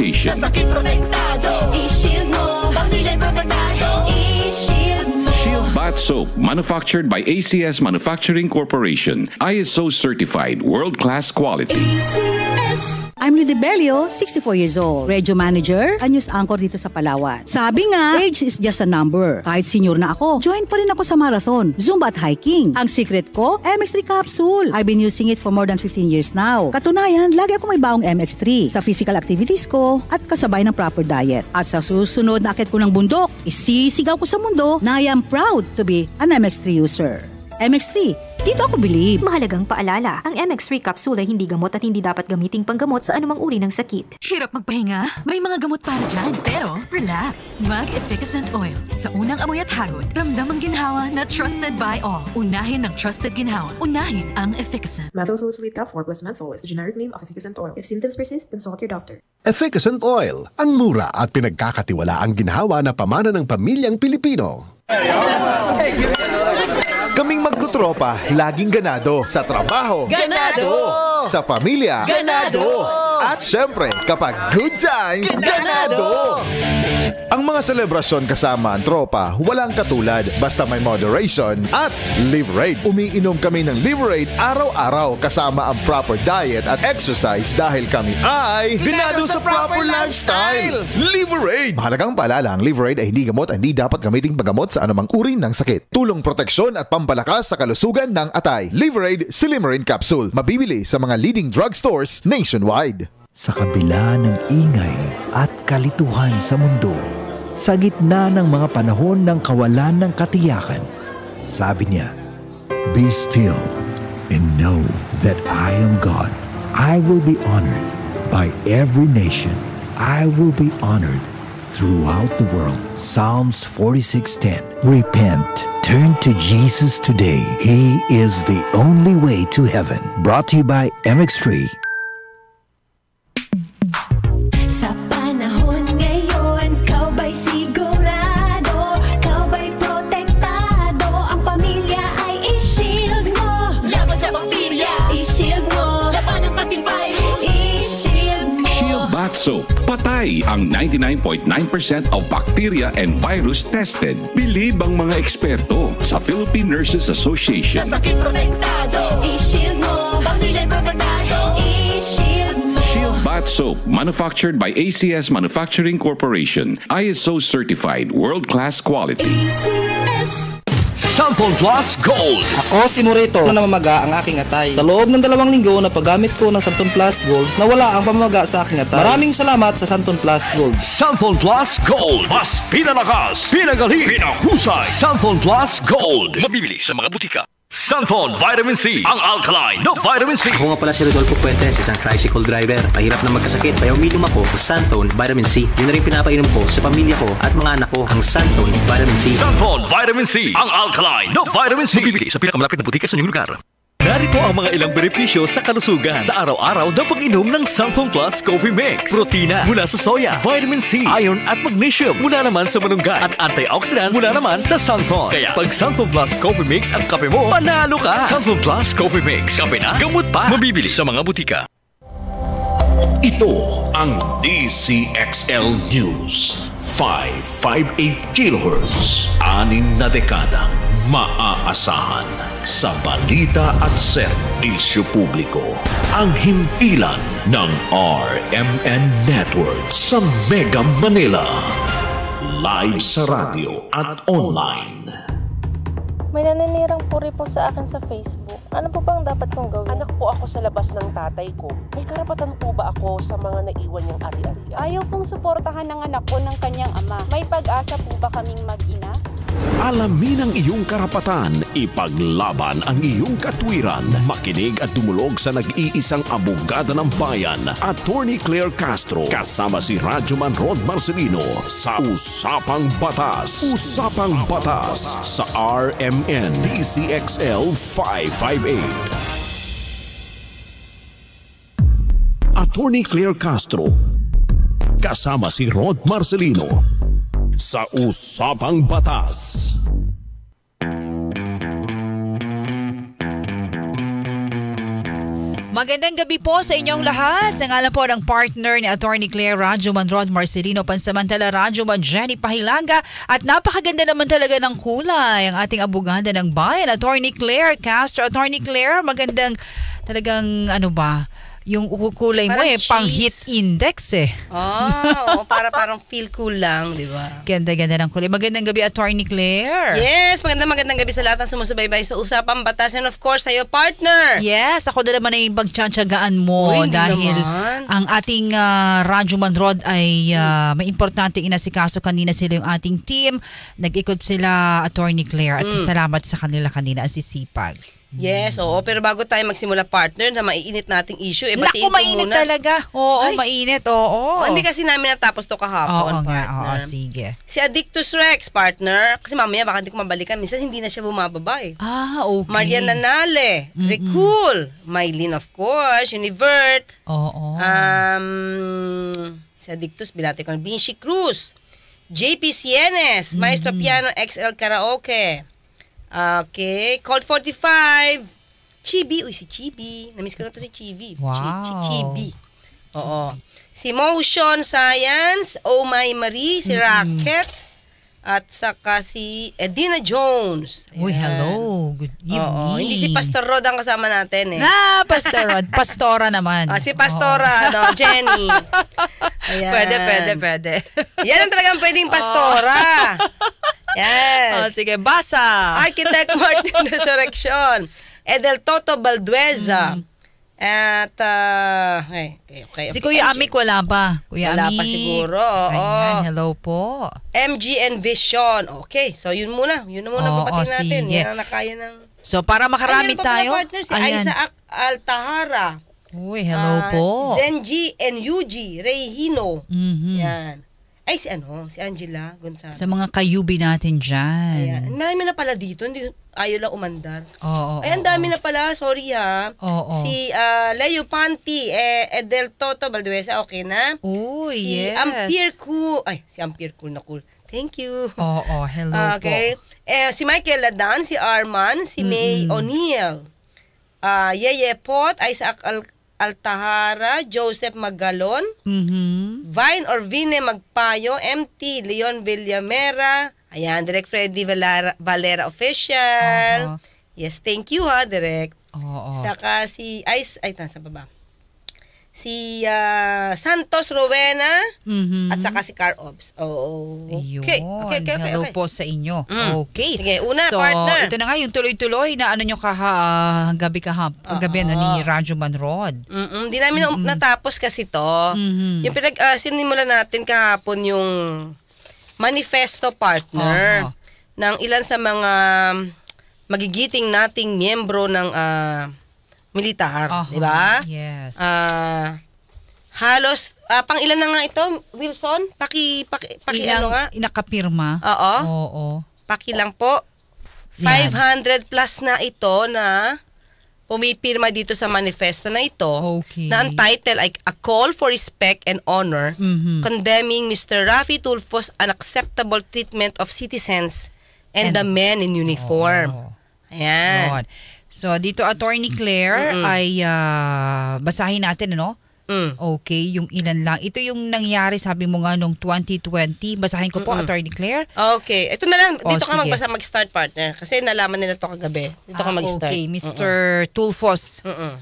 Station. Só que pro deitado. E X no Bath Soap, manufactured by ACS Manufacturing Corporation. ISO certified, world-class quality. ACS. I'm Ludibelio, 64 years old. Radio manager, a news anchor dito sa Palawan. Sabi nga, age is just a number. Kahit senior na ako, join pa rin ako sa marathon, Zumba at hiking. Ang secret ko, MX3 capsule. I've been using it for more than 15 years now. Katunayan, lagi ako may baong MX3 sa physical activities ko at kasabay ng proper diet. At sa susunod na akit ko ng bundok, isisigaw ko sa mundo na I am proud to be be an MX3 user. MX3, dito ako believe. Mahalagang paalala, ang MX3 capsule ay hindi gamot at hindi dapat gamiting panggamot sa anumang uri ng sakit. Hirap magpahinga? May mga gamot para dyan. Pero, relax. Mag Efficacent Oil. Sa unang amoy at harot, ramdam ang ginhawa na trusted by all. Unahin ng trusted ginhawa. Unahin ang Efficacent. Methylsalicylate top 4 plus menthol is the generic name of Efficacent Oil. If symptoms persist, consult your doctor. Efficacent Oil. Ang mura at pinagkakatiwala ang ginhawa na pamana ng pamilyang Pilipino. Kaming magtutropa, laging ganado. Sa trabaho, ganado! Sa pamilya, ganado! At syempre, kapag good times, ganado! ganado! Ang mga selebrasyon kasama ang tropa, walang katulad basta may moderation at Liverade. Umiinom kami ng Liverade araw-araw kasama ang proper diet at exercise dahil kami ay binado sa proper lifestyle. Liverade! Mahalagang paalala, ang Liverade ay hindi gamot at hindi dapat gamitin paggamot sa anumang uri ng sakit. Tulong proteksyon at pampalakas sa kalusugan ng atay. Liverade Silimarin Capsule. Mabibili sa mga leading drugstores nationwide. Sa kabila ng ingay at kalituhan sa mundo, sa gitna ng mga panahon ng kawalan ng katiyakan. Sabi niya, Be still and know that I am God. I will be honored by every nation. I will be honored throughout the world. Psalms 46:10. Repent. Turn to Jesus today. He is the only way to heaven. Brought to you by MX3 99.9% of bacteria and virus tested. Believe ang mga eksperto sa Philippine Nurses Association. Sa sakit protektado, i-shield mo, Soap, manufactured by ACS Manufacturing Corporation. ISO certified, world-class quality. ACS Sample Plus Gold. Ako si Morito na namamaga ang aking atay. Sa loob ng dalawang linggo na paggamit ko ng Santon Plus Gold, nawala ang pamamaga sa aking atay. Maraming salamat sa Santon Plus Gold. Santon Plus Gold. Mas pinalakas, pinagaling, pinahusay. Santon Plus Gold. Mabibili sa mga butika. Santhon Vitamin C, ang alkaline, no vitamin C. Ako nga pala si Rodolfo Puentes, isang tricycle driver. Mahirap na magkasakit, kaya uminom ako sa Santhon Vitamin C. Yun na rin pinapainom ko sa pamilya ko at mga anak ko ang Santhon Vitamin C. Santhon Vitamin C, ang alkaline, no vitamin C. Bibili sa pinakamalapit na butika sa inyong lugar. Narito ang mga ilang benepisyo sa kalusugan sa araw-araw na pag-inom ng Samsung Plus Coffee Mix. Protina mula sa soya, vitamin C, iron at magnesium mula naman sa manunggay at antioxidants mula naman sa Sunthorn. Kaya pag Samsung Plus Coffee Mix at kape mo, panalo ka! Samsung Plus Coffee Mix. Kape na, gamot pa. Mabibili sa mga butika. Ito ang DCXL News. 558 kHz. Anim na dekadang maaasahan sa balita at serbisyo publiko. Ang himpilan ng RMN Network sa Mega Manila. Live sa radio at online. May naninirang puri po sa akin sa Facebook. Ano po bang dapat kong gawin? Anak po ako sa labas ng tatay ko. May karapatan po ba ako sa mga naiwan niyang ari-arian? Ayaw pong suportahan ng anak ko ng kanyang ama. May pag-asa po ba kaming mag-ina? Alamin ang iyong karapatan, ipaglaban ang iyong katwiran. Makinig at dumulog sa nag-iisang abogada ng bayan, Attorney Claire Castro, kasama si Radyoman Rod Marcelino sa Usapang Batas. Usapang, Batas, Batas sa RMN DCXL 555. 0968. Attorney Claire Castro kasama si Rod Marcelino sa Usapang Batas. Magandang gabi po sa inyong lahat. Sa ngalan po ng partner ni Attorney Claire Radyo Manrod Marcelino, pansamantala Radyo Man Jenny Pahilanga. at napakaganda naman talaga ng kulay ang ating abuganda ng bayan, Attorney Claire Castro. Attorney Claire, magandang talagang ano ba, yung kukulay mo eh, cheese. pang heat index eh. Oh, oo, para parang feel cool lang, di ba? Ganda-ganda ng kulay. Magandang gabi, Attorney Claire. Yes, magandang magandang gabi sa lahat ng sumusubaybay sa Usapang Batas and of course sa'yo, partner. Yes, ako na naman ay magtsantsagaan mo Uy, dahil naman. ang ating uh, Radyo Manrod ay uh, may importante inasikaso kanina sila yung ating team. Nag-ikot sila, Attorney Claire, at mm. salamat sa kanila kanina, ang sisipag. Yes, oo. Pero bago tayo magsimula partner na maiinit nating issue, eh, batiin Naku, mainit talaga. Oo, Ay. mainit. Oo. Oh, hindi kasi namin natapos to kahapon, Oo nga, partner. oo, sige. Si Addictus Rex, partner. Kasi mamaya baka hindi ko mabalikan. Minsan hindi na siya bumababa eh. Ah, okay. Marian Nanale, Recul, Mylene of course, Univert, Oo. um, si Addictus, binati ko, Vinci Cruz, JP Sienes, Maestro Piano XL Karaoke, Okay, call 45. Chibi. Uy, si Chibi. Namiss ko na to si Chibi. Wow. Chi, chi, Chibi. Oo. Si Motion Science, Oh My Marie, si mm-hmm. Rocket, at saka si Edina Jones. Ayan. Uy, hello. Good evening. Oo, hindi si Pastor Rod ang kasama natin eh. Ah, Pastor Rod. Pastora naman. Ah, si Pastora, no, Jenny. Ayan. Pwede, pwede, pwede. Yan ang talagang pwedeng Pastora. Oh. Yes. Oh, sige, basa. Architect Martin Resurrection. Edel Toto Baldueza. Mm. At, uh, okay, okay, okay. Si Kuya Amik wala pa. Kuya wala Amik. pa siguro. Ayan, hello po. MGN Vision. Okay, so yun muna. Yun na muna oh, bukatin oh, natin. Sige. Yan ang nakaya ng... So, para makarami Ayan, tayo. Ayan partner si Ayan. Isaac Altahara. Uy, hello uh, po. Zenji and Yuji Reyhino. Mm-hmm. Yan. Ay, si ano, si Angela Gonzalez. Sa mga kayubi natin dyan. Ayan. Marami na pala dito. Hindi, ayaw lang umandar. Oo. Oh, Ay, ang dami oh. na pala. Sorry ha. Oo. Oh, si uh, Leo Panti, eh, Edel eh, Toto Balduesa, okay na. Oh, si yes. Ampere Cool. Ay, si Ampere Cool na cool. Thank you. Oo, oh, hello uh, okay. po. Eh, si Michael Ladan, si Arman, si mm-hmm. May O'Neill, uh, Yeye Pot, Isaac Al- Altahara, Joseph Magalon, mm-hmm. Vine or Vine Magpayo, MT Leon Villamera, ayan, Direk Freddy Valera, Valera Official. Uh-huh. Yes, thank you ha, Direct. Oo. Saka si Ice, ay, nasa baba si uh, Santos Rovena mm-hmm. at saka si Car Ops. Oh, okay. okay. Okay, okay, Hello po sa inyo. Mm. Okay. Sige, una so, partner. ito na nga yung tuloy-tuloy na ano nyo kaha, ah, gabi kahap, uh-huh. gabi ano, ni Radyo Manrod. Mm-mm. Di namin mm-hmm. natapos kasi to. Mm-hmm. Yung pinag, uh, ah, sinimula natin kahapon yung manifesto partner uh-huh. ng ilan sa mga magigiting nating miyembro ng uh, militar, uh-huh. 'di ba? Yes. Uh, halos uh, pang ilan na nga ito, Wilson? Paki paki, paki Ilang, ano nga? Inakapirma. Oo. Oo. Paki lang po. Yan. 500 plus na ito na pumipirma dito sa manifesto na ito okay. na ang title ay A Call for Respect and Honor mm-hmm. Condemning Mr. Rafi Tulfo's Unacceptable Treatment of Citizens and, and the Men in Uniform. Oh. Ayan. God. So, dito Attorney Claire Mm-mm. ay uh, basahin natin, ano? Mm. Okay, yung ilan lang. Ito yung nangyari, sabi mo nga, noong 2020. Basahin ko po, Mm-mm. Attorney Claire. Okay. Ito na lang. Dito Oh, ka sige. magbasa, mag-start partner. Kasi nalaman nila to kagabi. Dito ka ah, mag-start. Okay, Mr. Tulfos Mm-mm.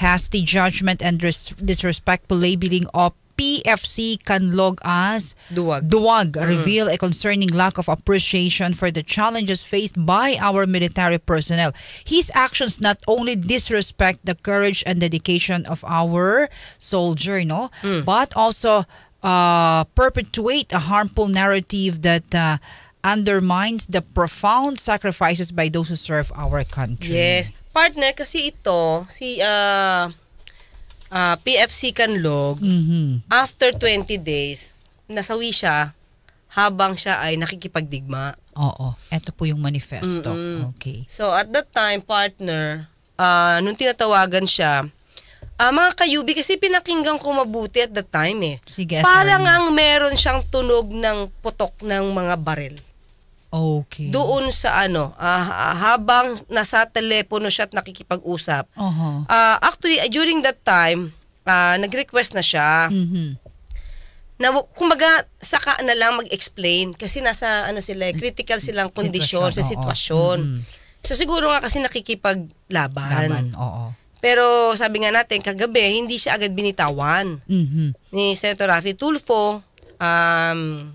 has judgment and res- disrespectful labeling of PFC Canlog as Duwag, Duwag mm. reveal a concerning lack of appreciation for the challenges faced by our military personnel. His actions not only disrespect the courage and dedication of our soldier, no, mm. but also uh, perpetuate a harmful narrative that uh, undermines the profound sacrifices by those who serve our country. Yes. Partner, kasi ito, si uh, uh, ah, PFC Kanlog, mm-hmm. after 20 days, nasawi siya habang siya ay nakikipagdigma. Oo. Ito po yung manifesto. Mm-hmm. Okay. So, at that time, partner, uh, nung tinatawagan siya, uh, mga kayubi, kasi pinakinggan ko mabuti at that time eh. Sige, Parang ang meron siyang tunog ng putok ng mga baril. Okay. Doon sa ano, uh, habang nasa telepono siya at nakikipag-usap. Uh-huh. Uh, actually, uh, during that time, uh, nag-request na siya. Mm-hmm. Na, kumbaga, saka na lang mag-explain kasi nasa ano sila, mm. critical silang kondisyon sa sitwasyon. Mm-hmm. So siguro nga kasi nakikipaglaban. Laban, oo. Pero sabi nga natin, kagabi, hindi siya agad binitawan mm-hmm. ni Senator Rafi Tulfo. Um,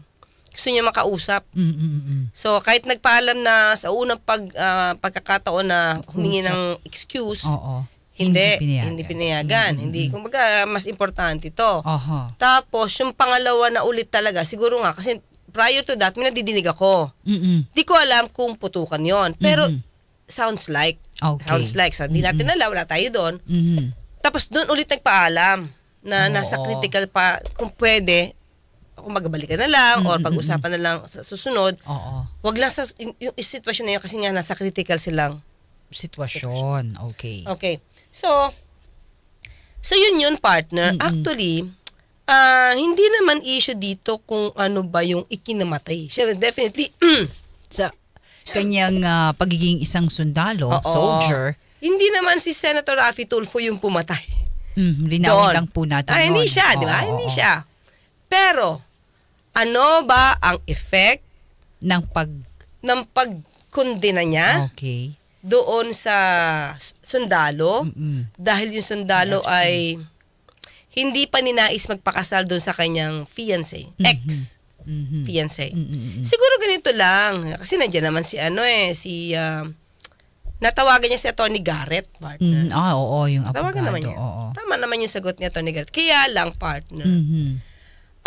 gusto niya makausap. mm mm So kahit nagpaalam na sa unang pag uh, pagkakataon na humingi ng excuse, Oo. Hindi, hindi pinayagan. Hindi, pinayagan. Mm-hmm. hindi kumbaga, mas importante ito. Uh-huh. Tapos, yung pangalawa na ulit talaga, siguro nga, kasi prior to that, may nadidinig ako. Mm-hmm. Di ko alam kung putukan yon Pero, mm-hmm. sounds like. Okay. Sounds like. So, hindi natin alam, wala tayo doon. Mm-hmm. Tapos, doon ulit nagpaalam na Oo. nasa critical pa, kung pwede, kung magbalikan na lang or pag-usapan na lang sa susunod. Oo. Wag lang sa yung, yung sitwasyon na yun kasi nga nasa critical silang sitwasyon. Okay. Okay. So So yun yun partner. Mm-hmm. Actually, uh, hindi naman issue dito kung ano ba yung ikinamatay. So definitely sa kanyang uh, pagiging isang sundalo, Oo. soldier. Hindi naman si Senator Rafi Tulfo yung pumatay. Mm, linawin lang po natin. Ay, ah, hindi siya, di ba? Hindi siya. Pero, ano ba ang effect ng pag ng pagkundina niya okay. doon sa sundalo Mm-mm. dahil yung sundalo Absolutely. ay hindi pa ninais magpakasal doon sa kanyang fiance mm-hmm. ex mm-hmm. fiancé. Mm-hmm. Siguro ganito lang kasi nandiyan naman si ano eh si uh, Natawagan niya si Tony Garrett, partner. Mm, ah, oo, yung abogado. Tawagan naman niya. Oo. Tama naman yung sagot ni Tony Garrett. Kaya lang, partner. Mm-hmm.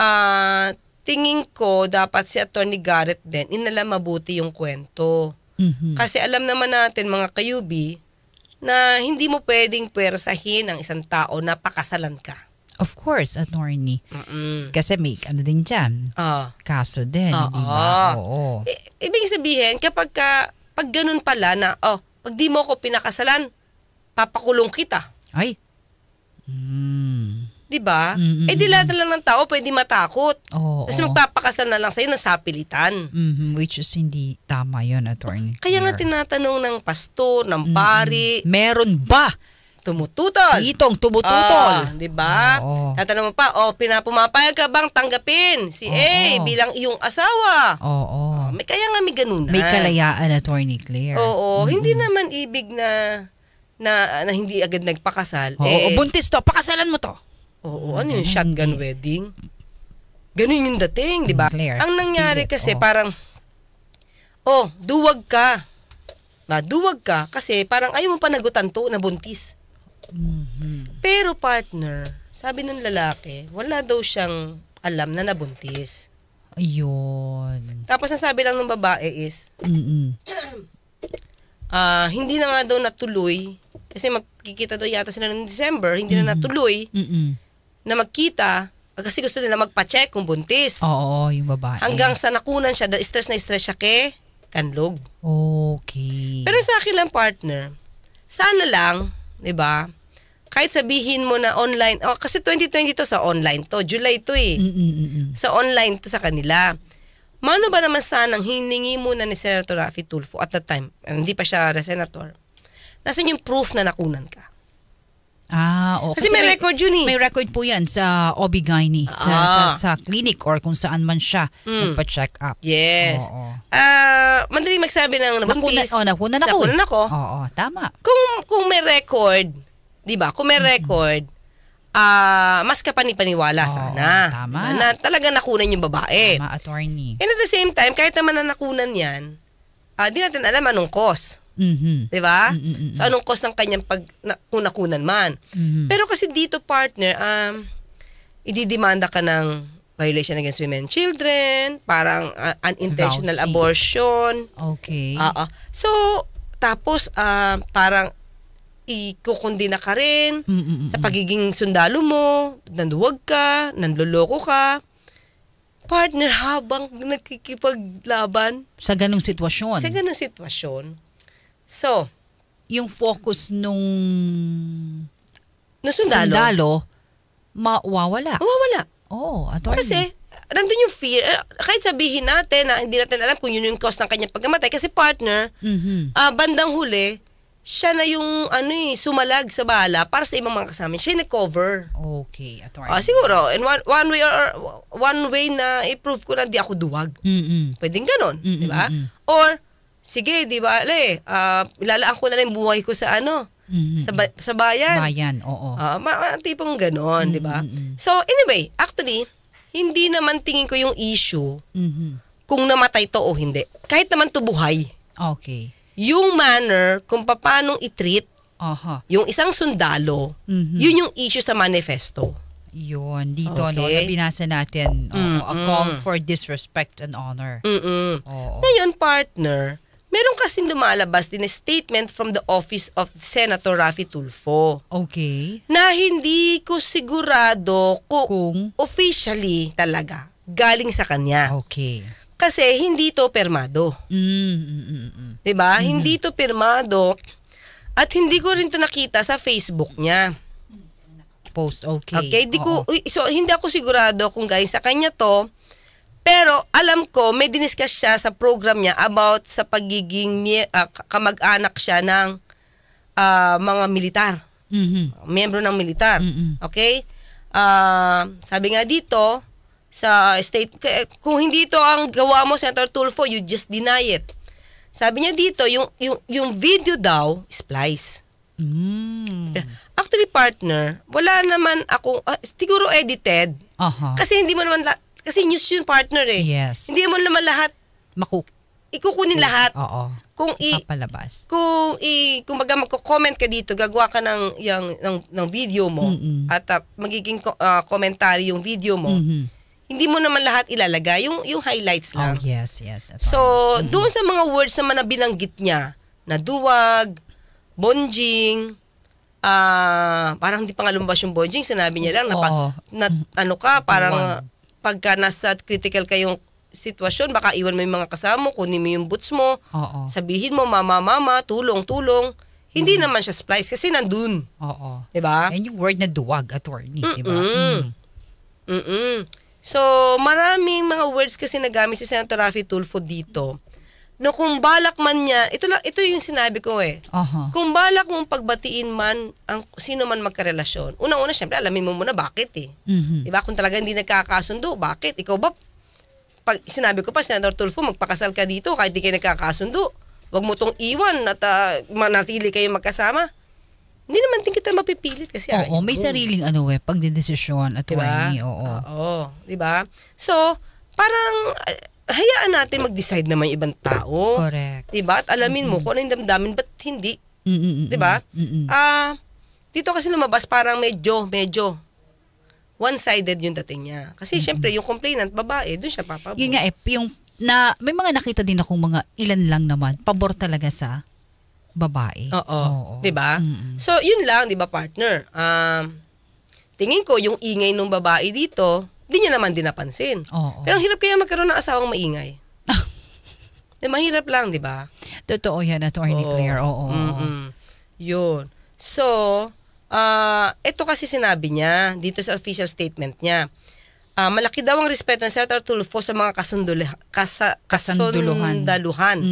Uh, tingin ko dapat si Attorney Garrett din inalam mabuti yung kwento. Mm-hmm. Kasi alam naman natin mga kayubi na hindi mo pwedeng pwersahin ang isang tao na pakasalan ka. Of course, attorney. Mm-mm. Kasi may ano din dyan. Uh, kaso din, uh, di ba? Ah. Oo. I- ibig sabihin, kapag ka, pag ganun pala na, oh, pag di mo ako pinakasalan, papakulong kita. Ay. Mm. 'Di ba? Mm-hmm. Eh dilata lang ng tao, pwede matakot. Oh, Tapos oh. magpapakasal na lang sa'yo ng sapilitan. Mm-hmm. Which is hindi tama 'yon, attorney. Kaya nga tinatanong ng pastor, ng mm-hmm. pari, meron ba tumututol. Itong tumututol. Oh, 'Di ba? Oh, oh. Tatanong pa, oh, pinapumapayag ka bang tanggapin si oh, A oh. bilang iyong asawa? Oo. Oh, oh. oh, may kaya nga may ganun. May kalayaan attorney Claire. Oo, oh, mm-hmm. hindi naman ibig na na, na hindi agad nagpakasal. Oo, eh, buntis to, pakasalan mo to. Oo, mm, ano yung shotgun hindi. wedding? Ganun yung dating, di ba? Ang nangyari kasi oh. parang, oh, duwag ka. duwag ka kasi parang ayaw mo panagutan to na buntis. Mm-hmm. Pero partner, sabi ng lalaki, wala daw siyang alam na nabuntis. Ayun. Tapos ang sabi lang ng babae is, uh, hindi na nga daw natuloy, kasi magkikita daw yata sila noong December, hindi Mm-mm. na mm-hmm. natuloy. Mm-mm na magkita kasi gusto nila magpa-check kung buntis. Oo, yung babae. Hanggang sa nakunan siya, stress na stress siya kay kanlog. Okay. Pero sa akin lang partner, sana lang, 'di ba? Kahit sabihin mo na online, oh, kasi 2020 to sa online to, July to eh. Mm-mm-mm. Sa online to sa kanila. Mano ba naman sanang hiningi na ni Senator Rafi Tulfo at that time, eh, hindi pa siya senator, nasan yung proof na nakunan ka? Ah, okay. Kasi may, record yun eh. May record po yan sa OB-GYN sa, ah. sa, sa clinic or kung saan man siya mm. nagpa-check up. Yes. Oo. Uh, madali magsabi ng nabuntis. Nakunan, oh, nakunan ako. Nakunan eh. ako. Oh. Oo, tama. Kung, kung may record, di ba? Kung may mm-hmm. record, uh, mas kapanipaniwala Oo, sana. Tama. Diba? Na talaga nakunan yung babae. Tama, attorney. And at the same time, kahit naman na nakunan yan, uh, di natin alam anong cause. Mm-hmm. 'Di ba? Mm-hmm. So anong cost ng kanyang pag na, man. Mm-hmm. Pero kasi dito partner, um ididemanda ka ng violation against women and children, parang uh, unintentional Vowsy. abortion. Okay. Oo. Uh, uh, so tapos uh, parang ikukundi na ka rin mm mm sa pagiging sundalo mo, nanduwag ka, nanloloko ka partner habang nagkikipaglaban. Sa ganong sitwasyon? Sa ganong sitwasyon. So, yung focus nung no sundalo, sundalo mawawala. Mawawala. Oo, oh, attorney. Kasi, nandun yung fear. Eh, kahit sabihin natin na hindi natin alam kung yun yung cause ng kanyang pagkamatay. Kasi partner, mm-hmm. uh, bandang huli, siya na yung ano eh, sumalag sa bala para sa ibang mga kasama. Siya yung cover Okay, attorney. Ah, siguro. in one, one way or, one way na i-prove ko na di ako duwag. Mm-hmm. Pwedeng ganon. Mm-hmm. Di ba? Or, sige, di ba, ale, uh, ah, ilalaan ko na lang buhay ko sa ano, mm-hmm. sa, ba- sa bayan. Bayan, oo. Uh, ma- ma- tipong ganon, mm-hmm. di ba? Mm-hmm. So, anyway, actually, hindi naman tingin ko yung issue mm-hmm. kung namatay to o hindi. Kahit naman to buhay. Okay. Yung manner kung paano i-treat uh-huh. yung isang sundalo, mm-hmm. yun yung issue sa manifesto. Yun, dito okay. no, na binasa natin, oh, a call for disrespect and honor. Mm-hmm. Oo. Ngayon, partner, meron kasi lumalabas din statement from the office of Senator Rafi Tulfo. Okay. Na hindi ko sigurado kung, kung? officially talaga galing sa kanya. Okay. Kasi hindi to permado. Mm, mm, mm, mm. 'Di ba? Mm. Diba? Mhm. Hindi to permado at hindi ko rin to nakita sa Facebook niya post. Okay. Okay, di ko Oo. so hindi ako sigurado kung galing sa kanya to pero alam ko, may diniscuss siya sa program niya about sa pagiging uh, kamag-anak siya ng uh, mga militar. Mm-hmm. Miyembro ng militar. Mm-hmm. Okay? Uh, sabi nga dito, sa state, kung hindi ito ang gawa mo, Senator Tulfo, you just deny it. Sabi niya dito, yung, yung, yung video daw, splice. Mm. Actually, partner, wala naman ako, uh, siguro edited. Uh-huh. Kasi hindi mo naman, la- kasi news yun, partner eh. Yes. Hindi mo naman lahat. Maku ikukunin lahat. Oo. Kung i Papalabas. kung i kung baga magko-comment ka dito, gagawa ka ng yung ng, ng video mo Mm-mm. at uh, magiging uh, commentary yung video mo. Mm-hmm. Hindi mo naman lahat ilalagay, yung yung highlights oh, lang. Oh, yes, yes. So, mm-hmm. doon sa mga words naman na binanggit niya, na duwag, bonjing, ah uh, parang hindi pa nga lumabas yung bonjing, sinabi niya lang na, pa, na ano ka, parang pagka nasa critical kayong sitwasyon, baka iwan mo yung mga kasama mo, kunin mo yung boots mo, Oo. sabihin mo, mama, mama, tulong, tulong. Hindi mm. naman siya splice kasi nandun. Oo. Diba? And yung word na duwag, attorney, diba? Mm-mm. diba? Mm. Mm-mm. So, maraming mga words kasi nagamit si Senator Rafi Tulfo dito. No kung balak man niya, ito lang ito yung sinabi ko eh. Uh-huh. Kung balak mong pagbatiin man ang sino man magkarelasyon. Unang-una syempre alamin mo muna bakit eh. Mm-hmm. 'Di diba? Kung talaga hindi nagkakasundo, bakit? Ikaw ba pag sinabi ko pa Senator Tulfo magpakasal ka dito kahit hindi kayo nagkakasundo. Huwag mo tong iwan at uh, manatili kayo magkasama. Hindi naman din kita mapipilit kasi Oo, may sariling ano eh pagdedesisyon at diba? Wani, oo. Ah, oo, 'di ba? So, parang hayaan natin mag-decide na may ibang tao. Correct. Diba? At alamin mm-hmm. mo kung ano yung damdamin, ba't hindi? Mm-hmm. Diba? Mm-hmm. Uh, dito kasi lumabas parang medyo, medyo one-sided yung dating niya. Kasi mm-hmm. syempre, yung complainant, babae, dun siya papabor. Yung nga eh, yung na, may mga nakita din akong mga ilan lang naman, pabor talaga sa babae. Oo. Oo. 'Di ba? Mm-hmm. So, 'yun lang, 'di ba, partner? Um tingin ko yung ingay ng babae dito, di niya naman din napansin. Oo. Pero ang hirap kaya magkaroon ng asawang maingay. eh, mahirap lang, di ba? Totoo yan, Attorney Oo. Claire. Oo. Mm-mm. Yun. So, uh, ah, ito kasi sinabi niya dito sa official statement niya. Uh, malaki daw ang respeto ng Senator Tulfo sa mga kasundula, kasa, kasunduluhan. kasundaluhan.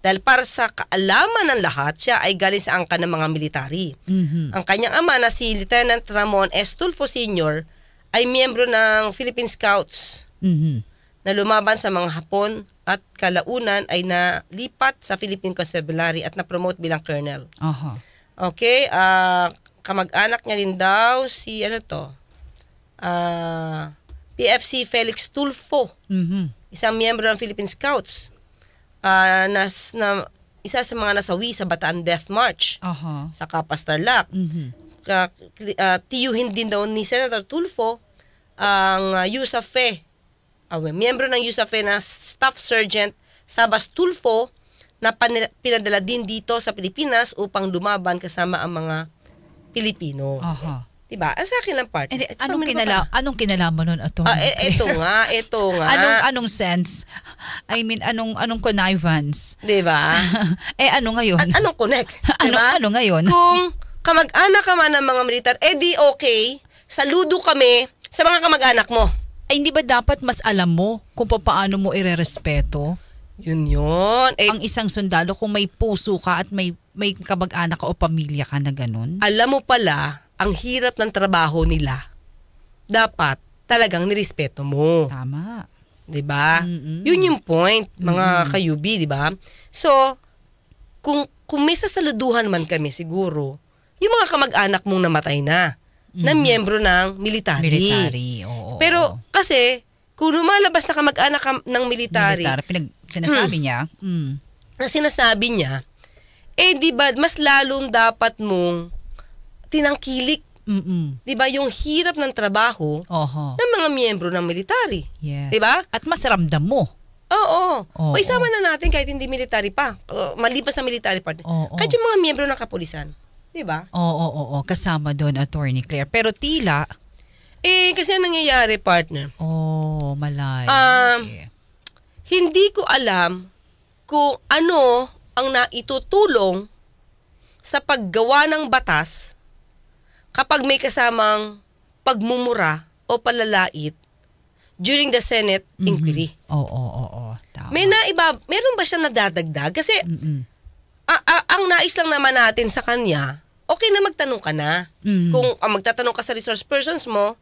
Dahil para sa kaalaman ng lahat, siya ay galing sa angka ng mga military. Mm-hmm. Ang kanyang ama na si Lieutenant Ramon S. Tulfo Sr ay miyembro ng Philippine Scouts mm-hmm. na lumaban sa mga Hapon at kalaunan ay nalipat sa Philippine Constabulary at na-promote bilang colonel. Uh-huh. Okay, uh, kamag-anak niya din daw si ano to? Uh, ah, PFC Felix Tulfo. Mm-hmm. Isang miyembro ng Philippine Scouts. Uh, nas, na, isa sa mga nasawi sa Bataan Death March uh-huh. sa Kapas Tarlac. Mm-hmm uh, uh, tiyuhin din daw ni Senator Tulfo ang uh, ah, USAFE, uh, ah, miyembro ng USAFE na Staff Sergeant Sabas Tulfo na pinadala din dito sa Pilipinas upang lumaban kasama ang mga Pilipino. Aha. Diba? Ah, sa akin lang part. Eh, ano anong, kinala anong kinalaman nun ito? Ah, e, eh, ito nga, ito nga. anong, anong sense? I mean, anong, anong connivance? Diba? eh, ano ngayon? An anong connect? Ano, diba? ano, ano ngayon? Kung kamag-anak ka man ng mga militar, eh okay, saludo kami sa mga kamag-anak mo. Ay, hindi ba dapat mas alam mo kung paano mo irerespeto? Yun yun. Eh, ang isang sundalo kung may puso ka at may, may kamag-anak ka o pamilya ka na ganun? Alam mo pala, ang hirap ng trabaho nila. Dapat talagang nirespeto mo. Tama. 'Di ba? Mm-hmm. Yun yung point, mga mm-hmm. kayubi, 'di ba? So, kung kung may sasaluduhan man kami siguro, yung mga kamag-anak mong namatay na, mm-hmm. na mhm. miyembro ng military. Military, oo. Pero kasi, kung lumalabas na kamag-anak ng military, military pinag- sinasabi hmm, niya, mm. na sinasabi niya, eh di ba mas lalong dapat mong tinangkilik Mm-mm. 'Di ba yung hirap ng trabaho Oho. ng mga miyembro ng military. Yes. 'Di ba? At mas ramdam mo. Oo. oo. O isama na natin kahit hindi military pa. Uh, malipas sa military part. Oo. Kahit yung mga miyembro ng kapulisan. 'Di ba? Oo, oo, oo, kasama doon attorney Claire. Pero tila eh kasi nangyayari partner. Oh, malay. Um, hindi ko alam kung ano ang naitutulong sa paggawa ng batas kapag may kasamang pagmumura o palalait during the Senate mm-hmm. inquiry. Oo, oo, oo. May naiba, meron ba siya nadadagdag? Kasi Mm-mm ang nais lang naman natin sa kanya, okay na magtanong ka na. Mm. Kung ah, magtatanong ka sa resource persons mo,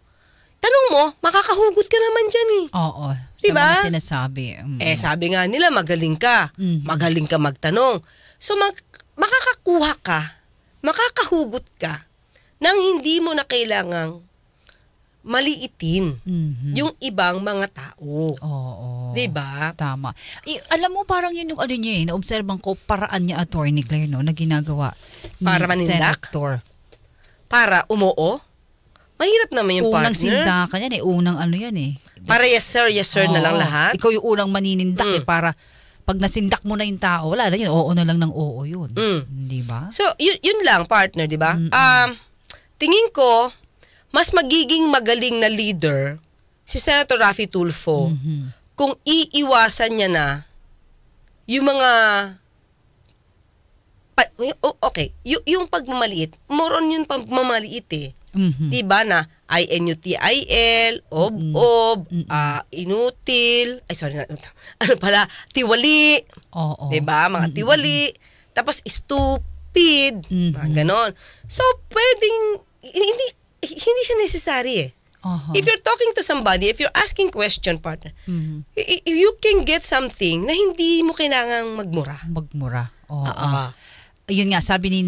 tanong mo, makakahugot ka naman dyan eh. Oo. Sa Diba? mga sinasabi. Mm. Eh, sabi nga nila, magaling ka. Mhm. Magaling ka magtanong. So, mag, makakakuha ka, makakahugot ka, nang hindi mo na kailangang maliitin Mhm. yung ibang mga tao. Oo. Oo. 'Di ba? Tama. I, alam mo parang yun yung ano niya eh, naobserban ko paraan niya attorney Claire no na ginagawa ni Para manindak? Senator. Para umuo? Mahirap naman yung unang partner. Unang sindakan yan eh, unang ano yan eh. Para yes sir, yes sir Oo. na lang lahat. Ikaw yung unang maninindak mm. eh para pag nasindak mo na yung tao, wala na yun, oo na lang ng oo yun. Mm. Di ba? So, yun, yun lang, partner, di ba? Um, tingin ko, mas magiging magaling na leader si Senator Rafi Tulfo mm-hmm kung iiwasan niya na yung mga pa, okay, y- yung pagmamaliit, more on yung pagmamaliit eh. Mm-hmm. 'Di ba na INUTIL, ob-ob, mm-hmm. uh, inutil, ay sorry, ano, ano pala, tiwali. Oh, oh. 'Di ba? Mga mm-hmm. tiwali. Tapos stupid, mm-hmm. mga ganon. So, pwedeng hindi hindi siya necessary eh. Uh-huh. If you're talking to somebody, if you're asking question, partner, mm-hmm. you can get something na hindi mo kailangang magmura. Magmura. Oo. Oh, uh-huh. uh, yun nga, sabi ni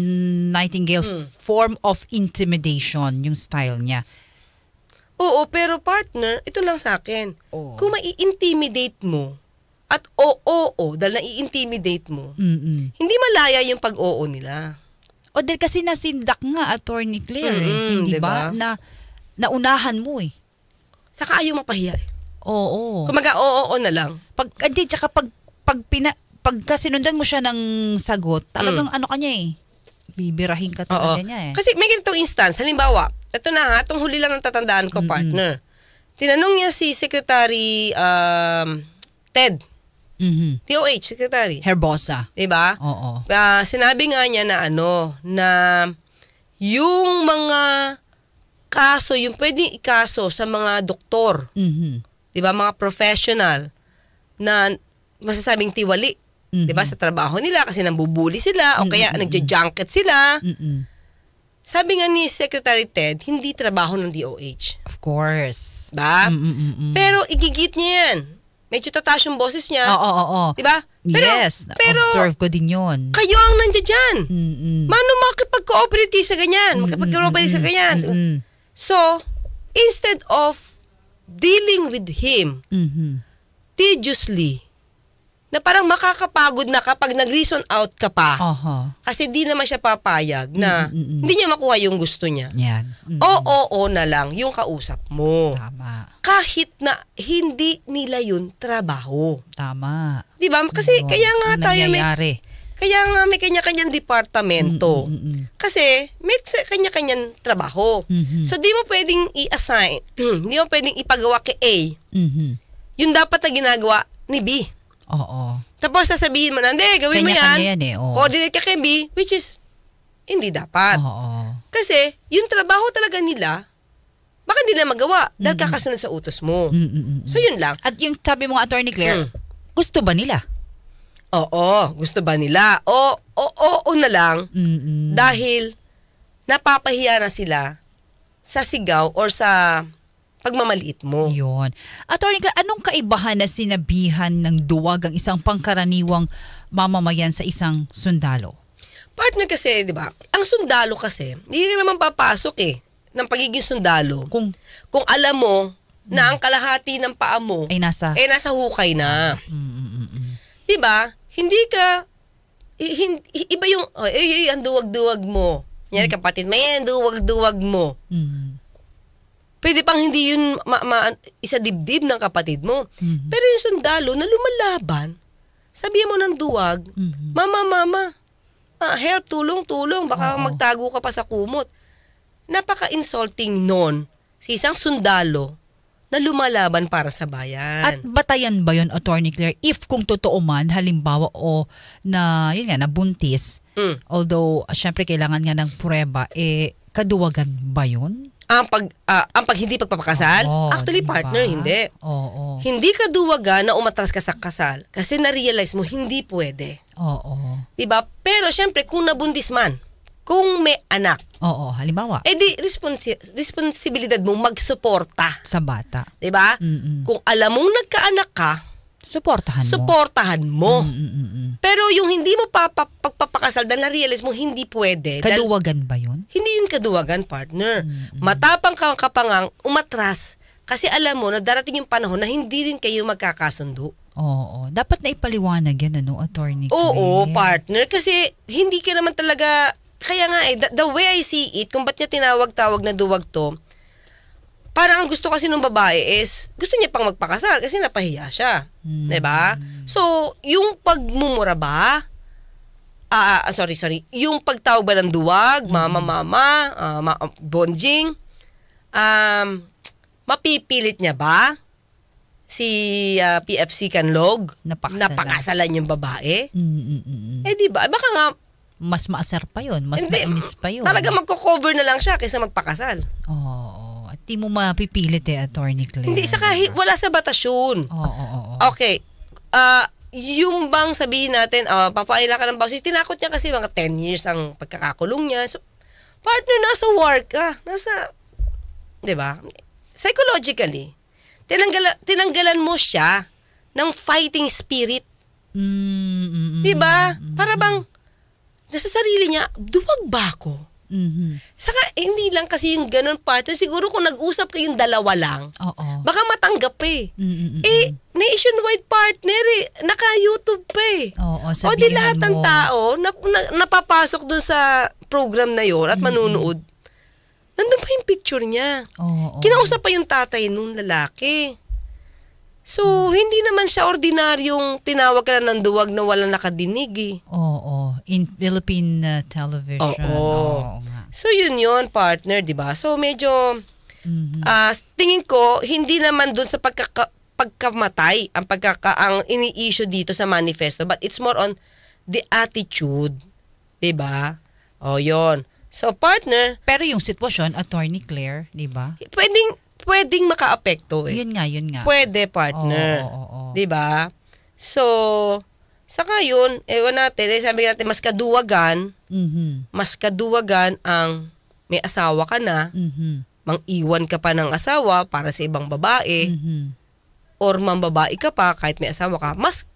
Nightingale, mm. form of intimidation yung style niya. Oo, pero partner, ito lang sa akin. Oh. Kung mai-intimidate mo, at oo, oo, oo dahil nai-intimidate mo, Mm-mm. hindi malaya yung pag-oo nila. O dahil kasi nasindak nga, Attorney Claire, mm-hmm, hindi diba? ba? Na naunahan mo eh. Saka ayaw mapahiya eh. Oo. Kumaga, oo, oo na lang. Pag, hindi, tsaka pag, pag pina, pagka sinundan mo siya ng sagot, talagang mm. ano kanya eh, bibirahin ka talaga Oo. niya eh. Kasi may ganitong instance, halimbawa, ito na ha, itong huli lang ang tatandaan ko, Mm-mm. partner. Tinanong niya si Secretary um, Ted, Mhm. DOH Secretary. Herbosa. Diba? Oo. Ah, sinabi nga niya na ano, na yung mga kaso, yung pwedeng ikaso sa mga doktor, mm-hmm. di ba, mga professional na masasabing tiwali, mm-hmm. di ba, mm-hmm. sa trabaho nila kasi nambubuli sila mm-hmm. o kaya mm-hmm. nagja-junket sila. Mm-hmm. Sabi nga ni Secretary Ted, hindi trabaho ng DOH. Of course. Ba? Mm-hmm. Pero igigit niya yan. Medyo tataas yung boses niya. Oo, oo, oo. Diba? Pero, yes, pero, observe ko din yun. Kayo ang nandiyan dyan. Mm-mm. Mano makipag-cooperate sa ganyan, makipag-cooperate sa mm-hmm. ganyan. Mm-mm. So, instead of dealing with him mm-hmm. tediously, na parang makakapagod na kapag nag-reason out ka pa. Uh-huh. Kasi di naman siya papayag na mm mm hindi niya makuha yung gusto niya. Yan. Mm-mm. Oo, oo na lang yung kausap mo. Tama. Kahit na hindi nila yun trabaho. Tama. Di ba? Kasi Ito. kaya nga tayo may... Kaya nga may kanya-kanyang departamento. Mm-hmm. Kasi may kanya-kanyang trabaho. Mm-hmm. So di mo pwedeng i-assign, di mo pwedeng ipagawa kay A. Mm-hmm. Yung dapat na ginagawa ni B. Oo. Tapos sasabihin mo na, hindi, gawin mo yan. yan eh, oh. Coordinate ka kay B, which is hindi dapat. Oo. Kasi yung trabaho talaga nila, baka hindi na magawa dahil mm-hmm. kakasunod sa utos mo. Mm-hmm. So yun lang. At yung sabi mo, Attorney Claire, mm. gusto ba nila? Oo, gusto ba nila? O, o, o, o na lang. Mm-mm. Dahil napapahiya na sila sa sigaw or sa pagmamaliit mo. Yun. Attorney Clark, anong kaibahan na sinabihan ng duwag ang isang pangkaraniwang mamamayan sa isang sundalo? Partner kasi, di ba? Ang sundalo kasi, hindi ka naman papasok eh ng pagiging sundalo. Kung, kung alam mo na hmm. ang kalahati ng paa mo ay nasa, ay eh, nasa hukay na. Mm, mm, mm, mm. Di ba? hindi ka, hindi, iba yung, oh, ay, ay, ang duwag-duwag mo. Yan, mm. kapatid mo, yan, duwag-duwag mo. Mm. Pwede pang hindi yun ma- ma- isa dibdib ng kapatid mo. mm Pero yung sundalo na lumalaban, sabihin mo ng duwag, mm-hmm. mama, mama, ah, help, tulong, tulong, baka Oo. magtago ka pa sa kumot. Napaka-insulting nun. Si isang sundalo na lumalaban para sa bayan. At batayan ba yun, Attorney Claire if kung totoo man halimbawa o na yun nga nabuntis mm. although syempre kailangan nga ng prueba eh kaduwagan ba yun? ang pag uh, ang pag hindi pagpapakasal oh, actually diba? partner hindi oh, oh. hindi kaduwagan na umatras ka sa kasal kasi na-realize mo hindi pwede oo oh, oh. 'di ba pero syempre kung nabuntis man kung may anak Oo, halimbawa. Eh di responsi- responsibilidad mo magsuporta sa bata. 'Di ba? Kung alam mong nagkaanak ka, suportahan mo. Suportahan mo. Mm-mm-mm. Pero yung hindi mo papapagpapakasal dahil na-realize mo hindi pwede. Kaduwagan dahil, ba 'yun? Hindi 'yun kaduwagan, partner. Mm-mm. Matapang kang kapangang umatras kasi alam mo na darating yung panahon na hindi rin kayo magkakasundo. Oo. Dapat na ipaliwanag yan, ano, attorney. Oo, Claire. partner. Kasi hindi ka naman talaga kaya nga eh, the, the way I see it, kung ba't niya tinawag-tawag na duwag to, parang ang gusto kasi ng babae is, gusto niya pang magpakasal kasi napahiya siya. Mm. ba? Diba? So, yung pagmumura ba, ah, uh, sorry, sorry, yung pagtawag ba ng duwag, mama-mama, uh, ah, ma- bonjing, um, mapipilit niya ba si uh, PFC Kanlog napakasalan. napakasalan yung babae? Mm-mm-mm. Eh di ba? Baka nga mas maasar pa yon mas Hindi, pa yon Talaga magko-cover na lang siya kaysa magpakasal. Oo. Oh, at di mo mapipilit eh, Attorney Claire. Hindi, sa kahit diba? wala sa batas yun. Oo, oo, oo. Okay. Ah, yung bang sabihin natin, uh, papaila ka ng bawsis, tinakot niya kasi mga 10 years ang pagkakakulong niya. So, partner, nasa work ka. Nasa, di ba? Psychologically, tinanggala, tinanggalan mo siya ng fighting spirit. Mm, mm, mm, di ba? Mm, Para mm. bang, na sa sarili niya, duwag ba ako? Mm-hmm. Saka eh, hindi lang kasi yung ganun partner, siguro kung nag-usap kayong dalawa lang, Oo. baka matanggap eh. Mm-mm-mm. Eh, nationwide partner eh, naka-YouTube pa eh. Oo, o di lahat ng tao na, na, napapasok doon sa program na yon at mm-hmm. manunood, nandun pa yung picture niya. Oo, Kinausap pa yung tatay nung lalaki. So, mm. hindi naman siya ordinaryong tinawag ka na ng duwag na wala nakadinig eh. Oo in Philippine uh, television. Oo. Oo. So yun yun, partner, 'di ba? So medyo mm-hmm. uh, tingin ko hindi naman doon sa pagkaka pagkamatay ang pagkaka ang ini-issue dito sa manifesto, but it's more on the attitude, 'di ba? Oh, yun. So partner, pero yung sitwasyon attorney Claire, 'di ba? Pwedeng pwedeng makaapekto eh. Yun nga, yun nga. Pwede partner. Oo, oo, oo. 'Di ba? So Saka yun, ewan natin, eh, sabi natin, mas kaduwagan, mm-hmm. mas kaduwagan ang may asawa ka na, mm-hmm. mang-iwan ka pa ng asawa para sa ibang babae, mm-hmm. or mambabae ka pa kahit may asawa ka, mas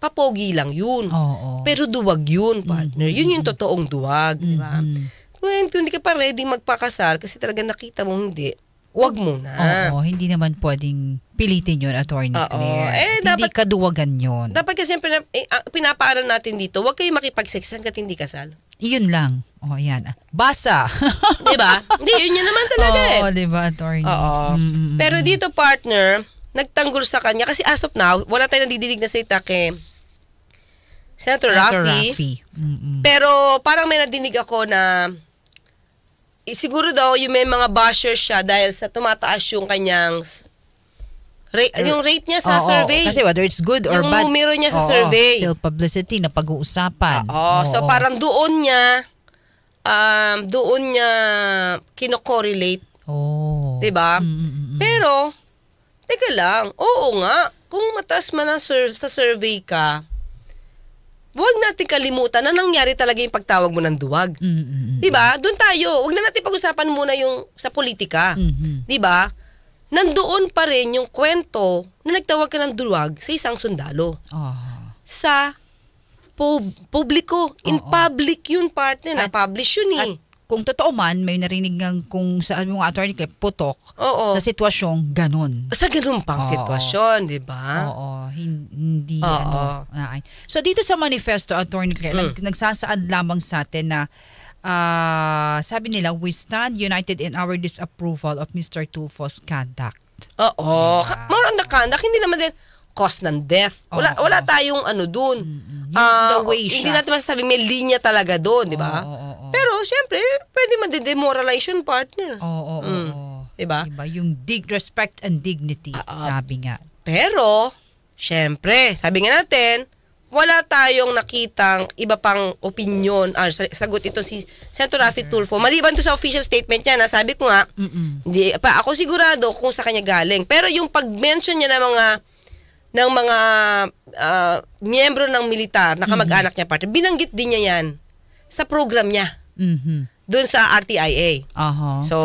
papogi lang yun. Oo. Pero duwag yun, mm-hmm. partner. Mm-hmm. Yun yung totoong duwag, mm-hmm. di ba? Mm-hmm. Well, kung hindi ka pa ready magpakasal kasi talaga nakita mo hindi, wag muna. Oo, hindi naman pwedeng pilitin yun, Attorney Oo. Claire. Eh, hindi dapat, kaduwagan yun. Dapat kasi pina, eh, ah, pinapaaral natin dito, wag kayo makipagsex hanggat hindi kasal. Yun lang. O, oh, yan. Basa. di ba? Hindi, yun yun naman talaga eh. Oo, eh. di ba, Attorney? Oo. Mm-hmm. Pero dito, partner, nagtanggol sa kanya kasi as of now, wala tayong nandidinig na sa itake. Senator, Senator Rafi. Rafi. Mm-hmm. Pero parang may nadinig ako na eh, siguro daw yung may mga bashers siya dahil sa tumataas yung kanyang Ra- yung rate niya sa oo, survey. Kasi whether it's good or yung bad. Yung numero niya sa oo, survey. Still publicity na pag-uusapan. oh, oo, so oo. parang doon niya um, doon niya kinokorrelate. Oh. 'Di ba? Mm-hmm. Mm, mm. Pero teka lang, oo nga, kung mataas man ang sur- sa survey ka, huwag natin kalimutan na nangyari talaga yung pagtawag mo ng duwag. Mm-hmm. 'Di ba? Doon tayo. Huwag na natin pag-usapan muna yung sa politika. Mm-hmm. 'Di ba? Nandoon pa rin yung kwento na nagtawag ka ng duwag sa isang sundalo. Oh. Sa pub- publiko. In oh, oh. public yun, partner. Na-publish yun eh. At kung totoo man, may narinig ng kung saan yung attorney clip, putok, Oo. sa sitwasyong ganun. Sa ganun pang Oo. sitwasyon, di ba? Oo, hindi Oo. ano. na- ah, So dito sa manifesto, Attorney clip, mm. nag- nagsasaad lamang sa atin na ah, sabi nila, we stand united in our disapproval of Mr. Tufo's conduct. Oo. Diba? Ka- More on the conduct, hindi naman din cause ng death. Wala Oo. wala tayong ano dun. Ah, the way hindi natin masasabi may linya talaga doon, di ba? Oo, oo, pero, syempre, pwede madedemoralize yung partner. Oo, oo, mm. oo. Diba? Diba? Yung dig respect and dignity, uh, sabi nga. Pero, syempre, sabi nga natin, wala tayong nakitang iba pang opinion. Ah, sagot ito si Senator Rafi Tulfo. Maliban to sa official statement niya, na sabi ko nga, hindi, pa, ako sigurado kung sa kanya galing. Pero yung pag-mention niya ng mga ng mga uh, miyembro ng militar na kamag-anak niya partner, binanggit din niya yan sa program niya. Mm-hmm. Doon sa RTIA. Uh-huh. So,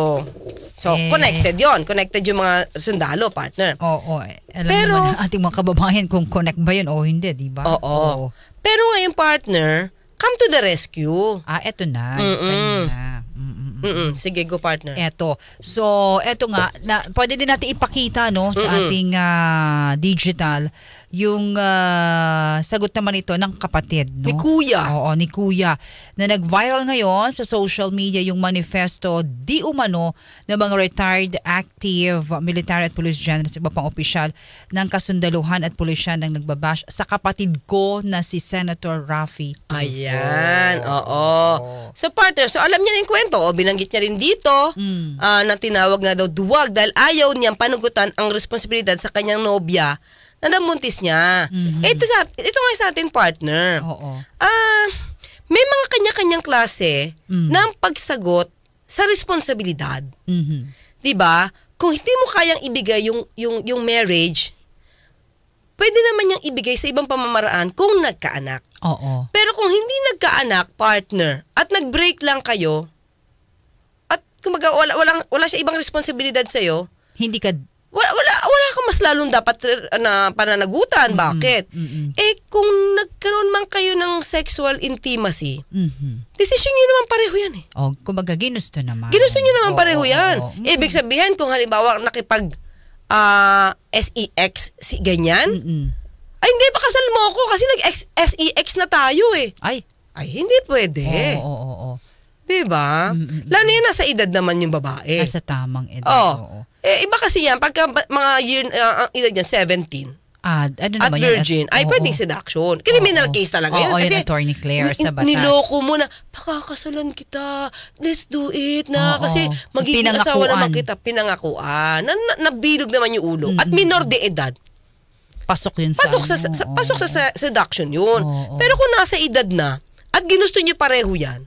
so eh. connected yon Connected yung mga sundalo, partner. Oo. Oh, oh. Alam Pero, naman ating mga kababayan kung connect ba yun o hindi, di ba? Oo. Oh, oh. oh. Pero ngayon, partner, come to the rescue. Ah, eto na. Mm-mm. na. Mm-mm. Sige, go partner. Eto. So, eto nga, na, pwede din natin ipakita no sa Mm-mm. ating uh, digital yung uh, sagot naman ito ng kapatid. No? Ni Kuya. Oo, ni Kuya. Na nag-viral ngayon sa social media yung manifesto di umano ng mga retired active military at police general at iba pang opisyal ng kasundaluhan at pulisya ng nagbabash sa kapatid ko na si Senator Rafi. Ayan, oo. oo. So partner, so alam niya na yung kwento. O, binanggit niya rin dito mm. uh, na tinawag nga daw duwag dahil ayaw niyang panugutan ang responsibilidad sa kanyang nobya nadamuntis niya. Mm-hmm. Ito sa ito nga sa atin partner. Oo. Ah, uh, may mga kanya-kanyang klase mm-hmm. ng pagsagot sa responsibilidad. Mm-hmm. 'Di ba? Kung hindi mo kayang ibigay yung yung yung marriage, pwede naman niyang ibigay sa ibang pamamaraan kung nagkaanak. Oo. Pero kung hindi nagkaanak, partner, at nag-break lang kayo, at kumaga wala, walang, wala siya ibang responsibilidad sa'yo, hindi ka wala, wala, wala kang mas lalong dapat eh, na pananagutan. Mm-hmm. Bakit? Mm-hmm. Eh, kung nagkaroon man kayo ng sexual intimacy, mm-hmm. desisyon nyo naman pareho yan eh. O, oh, kumbaga ginusto naman. Ginusto nyo naman oh, pareho oh, yan. Oh, oh. Ibig sabihin, kung halimbawa nakipag uh, ah, SEX, si ganyan, mm-hmm. ay hindi, pakasal mo ako kasi nag-SEX e na tayo eh. Ay. Ay, hindi pwede. Oo, oh, oo, oh, oo. Oh, oh. Diba? Mm-hmm. Lalo yun, nasa edad naman yung babae. Nasa tamang edad. Oo. Oh. oo. Eh, iba kasi yan, pagka mga year, uh, ang edad niyan, 17. Ad, ano at naman virgin, yan? ay oh, pwedeng seduction. Criminal oh, case talaga oh, yun. Oh, kasi yun, attorney Claire sa batas. Niloko mo na, pakakasalan kita, let's do it na, oh, kasi oh. magiging asawa naman kita, pinangakuan. Na, na, nabilog naman yung ulo. Mm-hmm. At minor de edad. Pasok yun sa, pasok sa, ano, sa oh, pasok sa seduction yun. oh. Pero kung nasa edad na, at ginusto niyo pareho yan,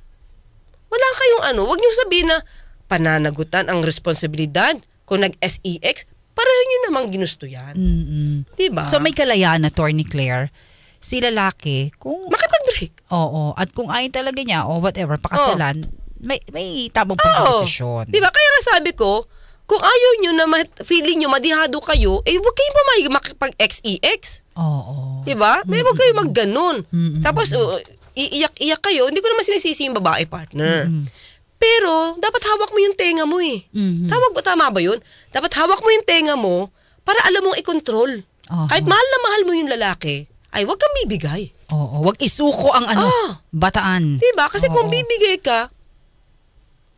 wala kayong ano, wag niyo sabihin na pananagutan ang responsibilidad kung nag-SEX, pareho nyo namang ginusto yan. Mm-hmm. Diba? So may kalayaan na Tony Claire si lalaki kung makipag break Oo, at kung ayaw talaga niya o whatever pakasalan, oh. may may tabang pang-desisyon. Oh. 'Di ba? Kaya nga sabi ko, kung ayaw niyo na ma- feeling niyo madihado kayo, eh wag kayong e diba? may makipag-XEX. Oo. 'Di ba? May hmm Wag kayong magganon. Mm-hmm. Tapos uh, iiyak-iyak kayo, hindi ko naman sinisisi yung babae partner. Mm-hmm. Pero, dapat hawak mo yung tenga mo eh. Mm-hmm. Tawag ba, tama ba yun? Dapat hawak mo yung tenga mo para alam mong i-control. Uh-huh. Kahit mahal na mahal mo yung lalaki, ay wag kang bibigay. Oo, wag isuko ang ano, ah, bataan. Diba? Kasi Oo. kung bibigay ka,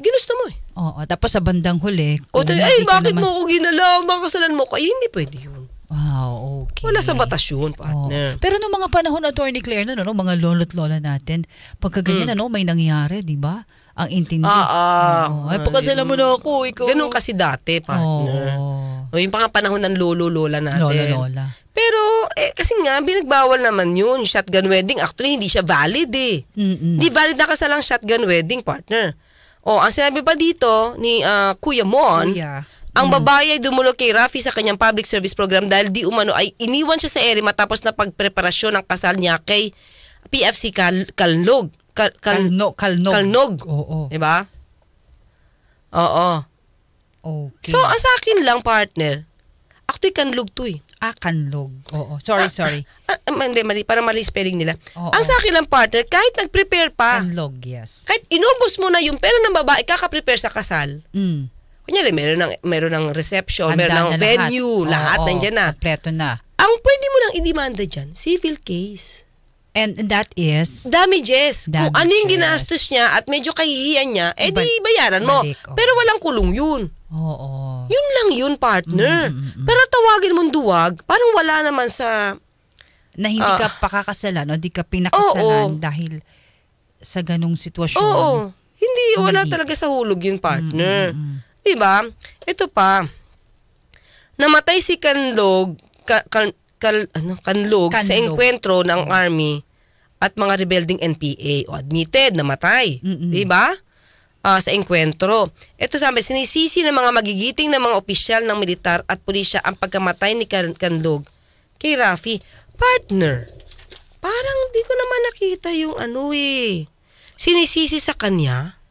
ginusto mo eh. Oo, tapos sa bandang huli. O, ay, ay bakit naman... mo ko ginalaw? Makasalan mo ko. Ay, eh, hindi pwede yun. Wow, ah, okay. Wala sa batas yun, partner. Oh. Pero noong mga panahon, Attorney Claire, na, no, no, mga lolo't lola natin, pagkaganyan, mm. ano, may nangyari, di ba? ang intindi. Ah, ah. Oh, ay, pakasalan mo na ako, ikaw. Ganun kasi dati, partner. Oh. yung pang panahon ng lolo-lola natin. Lolo-lola. Pero, eh, kasi nga, binagbawal naman yun. Shotgun wedding, actually, hindi siya valid eh. Mm-mm. Hindi valid na kasalang shotgun wedding, partner. Oh, ang sinabi pa dito ni uh, Kuya Mon, Kuya. ang mm. babae ay dumulo kay Rafi sa kanyang public service program dahil di umano ay iniwan siya sa ere matapos na pagpreparasyon ng kasal niya kay PFC Kal- Kalnog. Kal, kal, Kalno, kalnog. Kalnog. Oo. Di ba? Oo. Okay. So, ang sa akin lang, partner, actually kanlog to eh. Ah, kanlog. Oo. Sorry, ah, sorry. Ah, ah, ah, hindi, mali. Parang mali spelling nila. Oo. Ang sa akin lang, partner, kahit nag-prepare pa. Kanlog, yes. Kahit inubos mo na yung pera ng babae, kaka-prepare sa kasal. Mm. Kunyari, meron ng, meron ng reception, Handa meron ng venue, lahat, lahat oo, nandiyan na. Kompleto na. Ang pwede mo nang i idemanda dyan, civil case. And that is? Damages. damages. Kung ano yung ginastos niya at medyo kahihiyan niya, eh di bayaran mo. Balik, okay. Pero walang kulong yun. Oo. Yun lang yun, partner. Mm-hmm. Pero tawagin mong duwag, parang wala naman sa... Na hindi uh, ka pakakasalan o di ka pinakasalan oo. dahil sa ganong sitwasyon. Oo. Hindi, Umalik. wala talaga sa hulog yun, partner. Mm-hmm. Diba? Ito pa, namatay si Kanlog, ka, kan, kal, ano, kanlog, kanlog sa engkwentro ng army at mga rebelding NPA o admitted namatay, mm 'di ba? Uh, ah, sa engkwentro. Ito sabi, sinisisi ng mga magigiting ng mga opisyal ng militar at pulisya ang pagkamatay ni kan- Kanlog kay Rafi. Partner, parang di ko naman nakita yung ano eh. Sinisisi sa kanya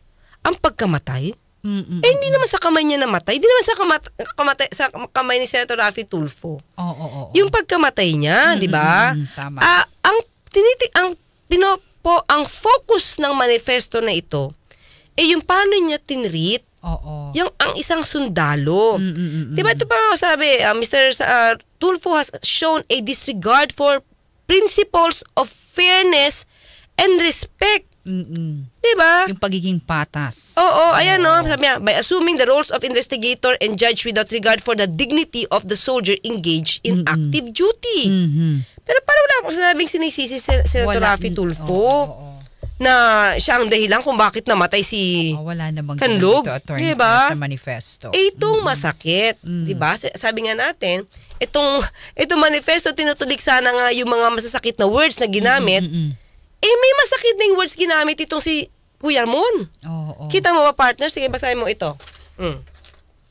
ang pagkamatay Mm-mm. Eh, hindi naman sa kamay niya namatay. Hindi naman sa, kamat- kamatay, sa kamay ni Senator Rafi Tulfo. Oo, oo, oo. Yung pagkamatay niya, di ba? Tama. Ah, ang tinitik ang pino po ang focus ng manifesto na ito eh yung paano niya tinrit Oo. Yung ang isang sundalo. di ba mm, ito pa sabi, uh, Mr. Uh, Tulfo has shown a disregard for principles of fairness and respect. Mm-mm. Diba? Yung pagiging patas. Oo, oh, ayan oh. no. Sabi niya, by assuming the roles of investigator and judge without regard for the dignity of the soldier engaged in mm-hmm. active duty. Mm-hmm. Pero parang wala akong sinabing sinisisi si Senator Rafi Tulfo. Oo, oo, oo. Na siya ang dahilan kung bakit namatay si oo, wala namang Kanlog. Dito, diba? Sa manifesto. Eh, itong mm-hmm. masakit. Mm-hmm. Diba? Sabi nga natin, itong, itong manifesto tinutulik sana nga yung mga masasakit na words na ginamit. Mm-hmm. mm-hmm. Eh, may masakit na yung words ginamit itong si Kuya Mon. Oo. Kita mo ba partner? Sige, basahin mo ito. Mm.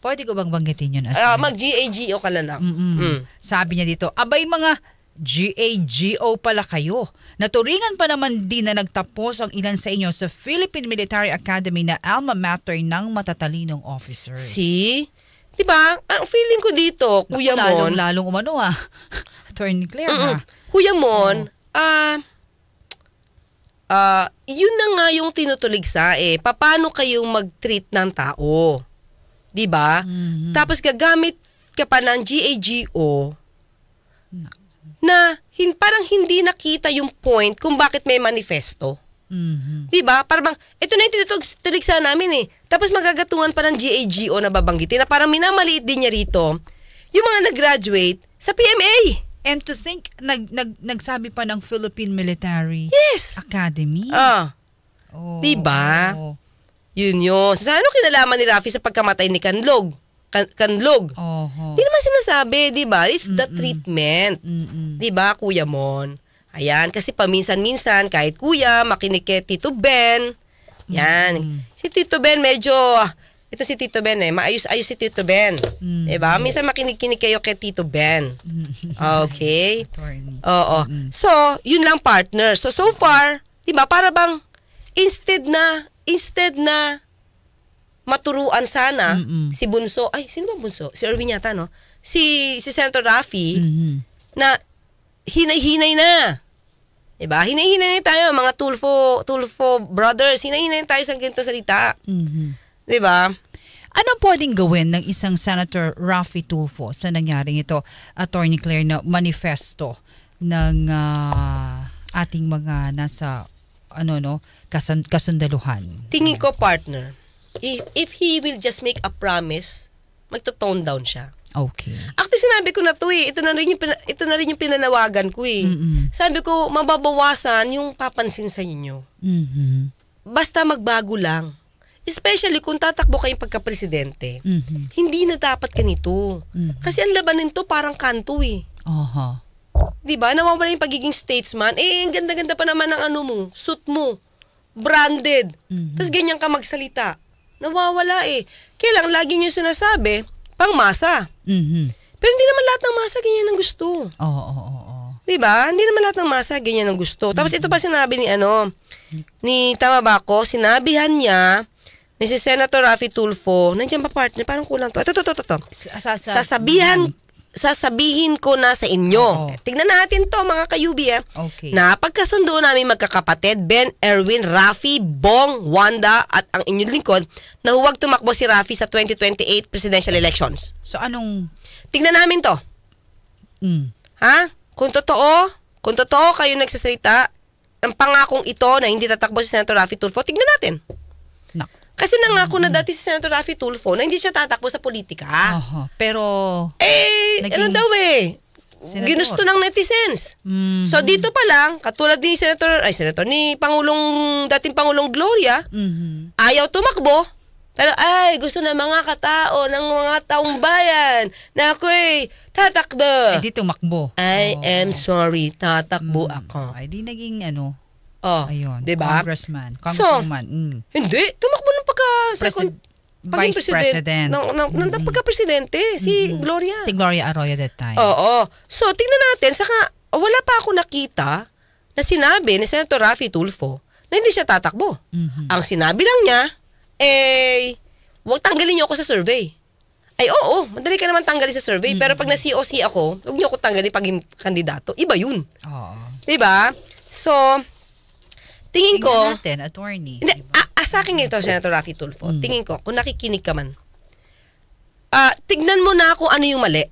Pwede ko bang banggitin yun? Uh, ah, Mag-GAGO ka na lang. mm Sabi niya dito, abay mga GAGO pala kayo. Naturingan pa naman din na nagtapos ang ilan sa inyo sa Philippine Military Academy na alma mater ng matatalinong officers. See? Diba? Ang feeling ko dito, Kuya Mon... Lalong-lalong umano ah. Attorney Claire ha. Ah. Kuya Mon, ah... Oh. Uh, uh, yun na nga yung tinutuligsa eh. Paano kayong mag-treat ng tao? 'Di ba? Mm-hmm. Tapos gagamit ka pa ng GAGO na hin, parang hindi nakita yung point kung bakit may manifesto. Mm-hmm. 'Di ba? Parang ito na yung tinutuligsa namin eh. Tapos magagatungan pa ng GAGO na babanggitin na parang minamaliit din niya rito yung mga nag-graduate sa PMA. And to think, nag, nag, nagsabi pa ng Philippine Military yes. Academy. Ah. Oh, diba? Oh. Yun yun. So, ano kinalaman ni Rafi sa pagkamatay ni Kanlog? Kan kanlog. Oho. Di naman sinasabi, di ba? It's Mm-mm. the treatment. Di ba, Kuya Mon? Ayan, kasi paminsan-minsan, kahit kuya, makinig kay Tito Ben. Yan. Mm-mm. Si Tito Ben medyo ah, ito si Tito Ben eh, maayos-ayos si Tito Ben. Mm. 'Di ba? Minsan makinig-kinig kayo kay Tito Ben. Mm. Ah, okay? Oo. So, yun lang partner. So so far, 'di ba? Para bang instead na instead na maturuan sana Mm-mm. si Bunso. Ay, sino ba Bunso? Si Erwin yata, no? Si si Senator Rafi mm-hmm. na hinay-hinay na. 'Di ba? Hinay-hinay na tayo mga Tulfo Tulfo brothers. Hinay-hinay tayo sa ganitong salita. Mm-hmm. 'Di ba? Anong pwedeng gawin ng isang Senator Rafi Tufo sa nangyaring ito, Attorney Claire, na manifesto ng uh, ating mga nasa ano no kasan, kasundaluhan? Tingin ko partner, if, if he will just make a promise, magto-tone down siya. Okay. Actually sinabi ko na to eh, ito na rin yung ito na rin yung pinanawagan ko eh. Mm-hmm. Sabi ko mababawasan yung papansin sa inyo. Mm-hmm. Basta magbago lang. Especially kung tatakbo kayong pagka-presidente, mm-hmm. hindi na dapat ganito. Mm-hmm. Kasi ang labanin to parang kanto eh. Oho. Uh-huh. Diba? Nawawala yung pagiging statesman. Eh, ang ganda-ganda pa naman ng ano mo, suit mo, branded. Mm-hmm. Tapos ganyan ka magsalita. Nawawala eh. Kaya lang, lagi nyo sinasabi, pang masa. Mm-hmm. Pero hindi naman lahat ng masa ganyan ang gusto. Oo, oh, oo, oh, oo. Oh, oh. Diba? Hindi naman lahat ng masa ganyan ang gusto. Tapos mm-hmm. ito pa sinabi ni ano, ni tama ba ako? Sinabihan niya ni eh, si Senator Rafi Tulfo, nandiyan pa partner? Parang kulang to. Ito, ito, ito, ito. Sasabihan sasabihin ko na sa inyo. Oo. Tingnan natin to mga kayubi eh. Okay. Na pagkasundo namin magkakapatid, Ben, Erwin, Rafi, Bong, Wanda at ang inyong lingkod na huwag tumakbo si Rafi sa 2028 presidential elections. So anong... Tingnan namin to. Mm. Ha? Kung totoo, kung totoo kayo nagsasalita, ang pangakong ito na hindi tatakbo si Senator Rafi Tulfo, tingnan natin. Kasi nangako na dati si Senator Rafi Tulfo na hindi siya tatakbo sa politika. Uh-huh. Pero... Eh, naging... ano daw eh? Senator. Ginusto ng netizens. Mm-hmm. So dito pa lang, katulad ni Senator, ay Senator, ni Pangulong, dating Pangulong Gloria, mm-hmm. ayaw tumakbo. Pero ay, gusto ng mga katao, ng mga taong bayan, na ako ako'y tatakbo. Ay, di tumakbo. I oh. am sorry, tatakbo mm. ako. Ay, di naging ano, Oh, Ayun, diba? congressman, Congressman. So, mm. hindi, tumakbo ng pagka second Vice president, president. No, ng, mm-hmm. ng pagka-presidente, si mm-hmm. Gloria. Si Gloria Arroyo that time. Oo. So, tingnan natin, saka wala pa ako nakita na sinabi ni Senator Rafi Tulfo na hindi siya tatakbo. Mm-hmm. Ang sinabi lang niya, eh, huwag tanggalin niyo ako sa survey. Ay, oo, madali ka naman tanggalin sa survey. Mm-hmm. Pero pag mm-hmm. na-COC ako, huwag niyo ako tanggalin pag kandidato. Iba yun. Oo. Diba? So, Tingin Tingnan ko... natin, attorney. Hindi, diba? a- sa akin ito, mm. Senator Rafi Tulfo, mm. tingin ko, kung nakikinig ka man, uh, tignan mo na kung ano yung mali.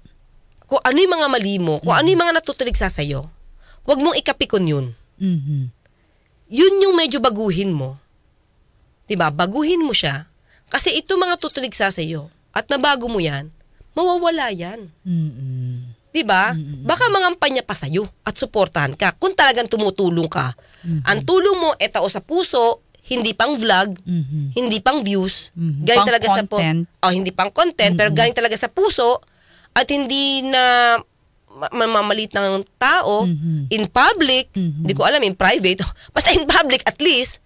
Kung ano yung mga mali mo, kung ano mm. ano yung mga sa sa'yo. Huwag mong ikapikon yun. Mm-hmm. Yun yung medyo baguhin mo. Diba? Baguhin mo siya. Kasi ito mga sa sa'yo at nabago mo yan, mawawala yan. Mm-hmm. 'Di ba? Mm-hmm. Baka mangampan pa sa iyo at suportahan ka kung talagang tumutulong ka. Mm-hmm. Ang tulong mo etao sa puso, hindi pang vlog, mm-hmm. hindi pang views, mm-hmm. galing talaga content. sa po, oh, hindi pang content, mm-hmm. pero galing talaga sa puso at hindi na mamamalit ng tao mm-hmm. in public, mm-hmm. hindi ko alam in private, basta in public at least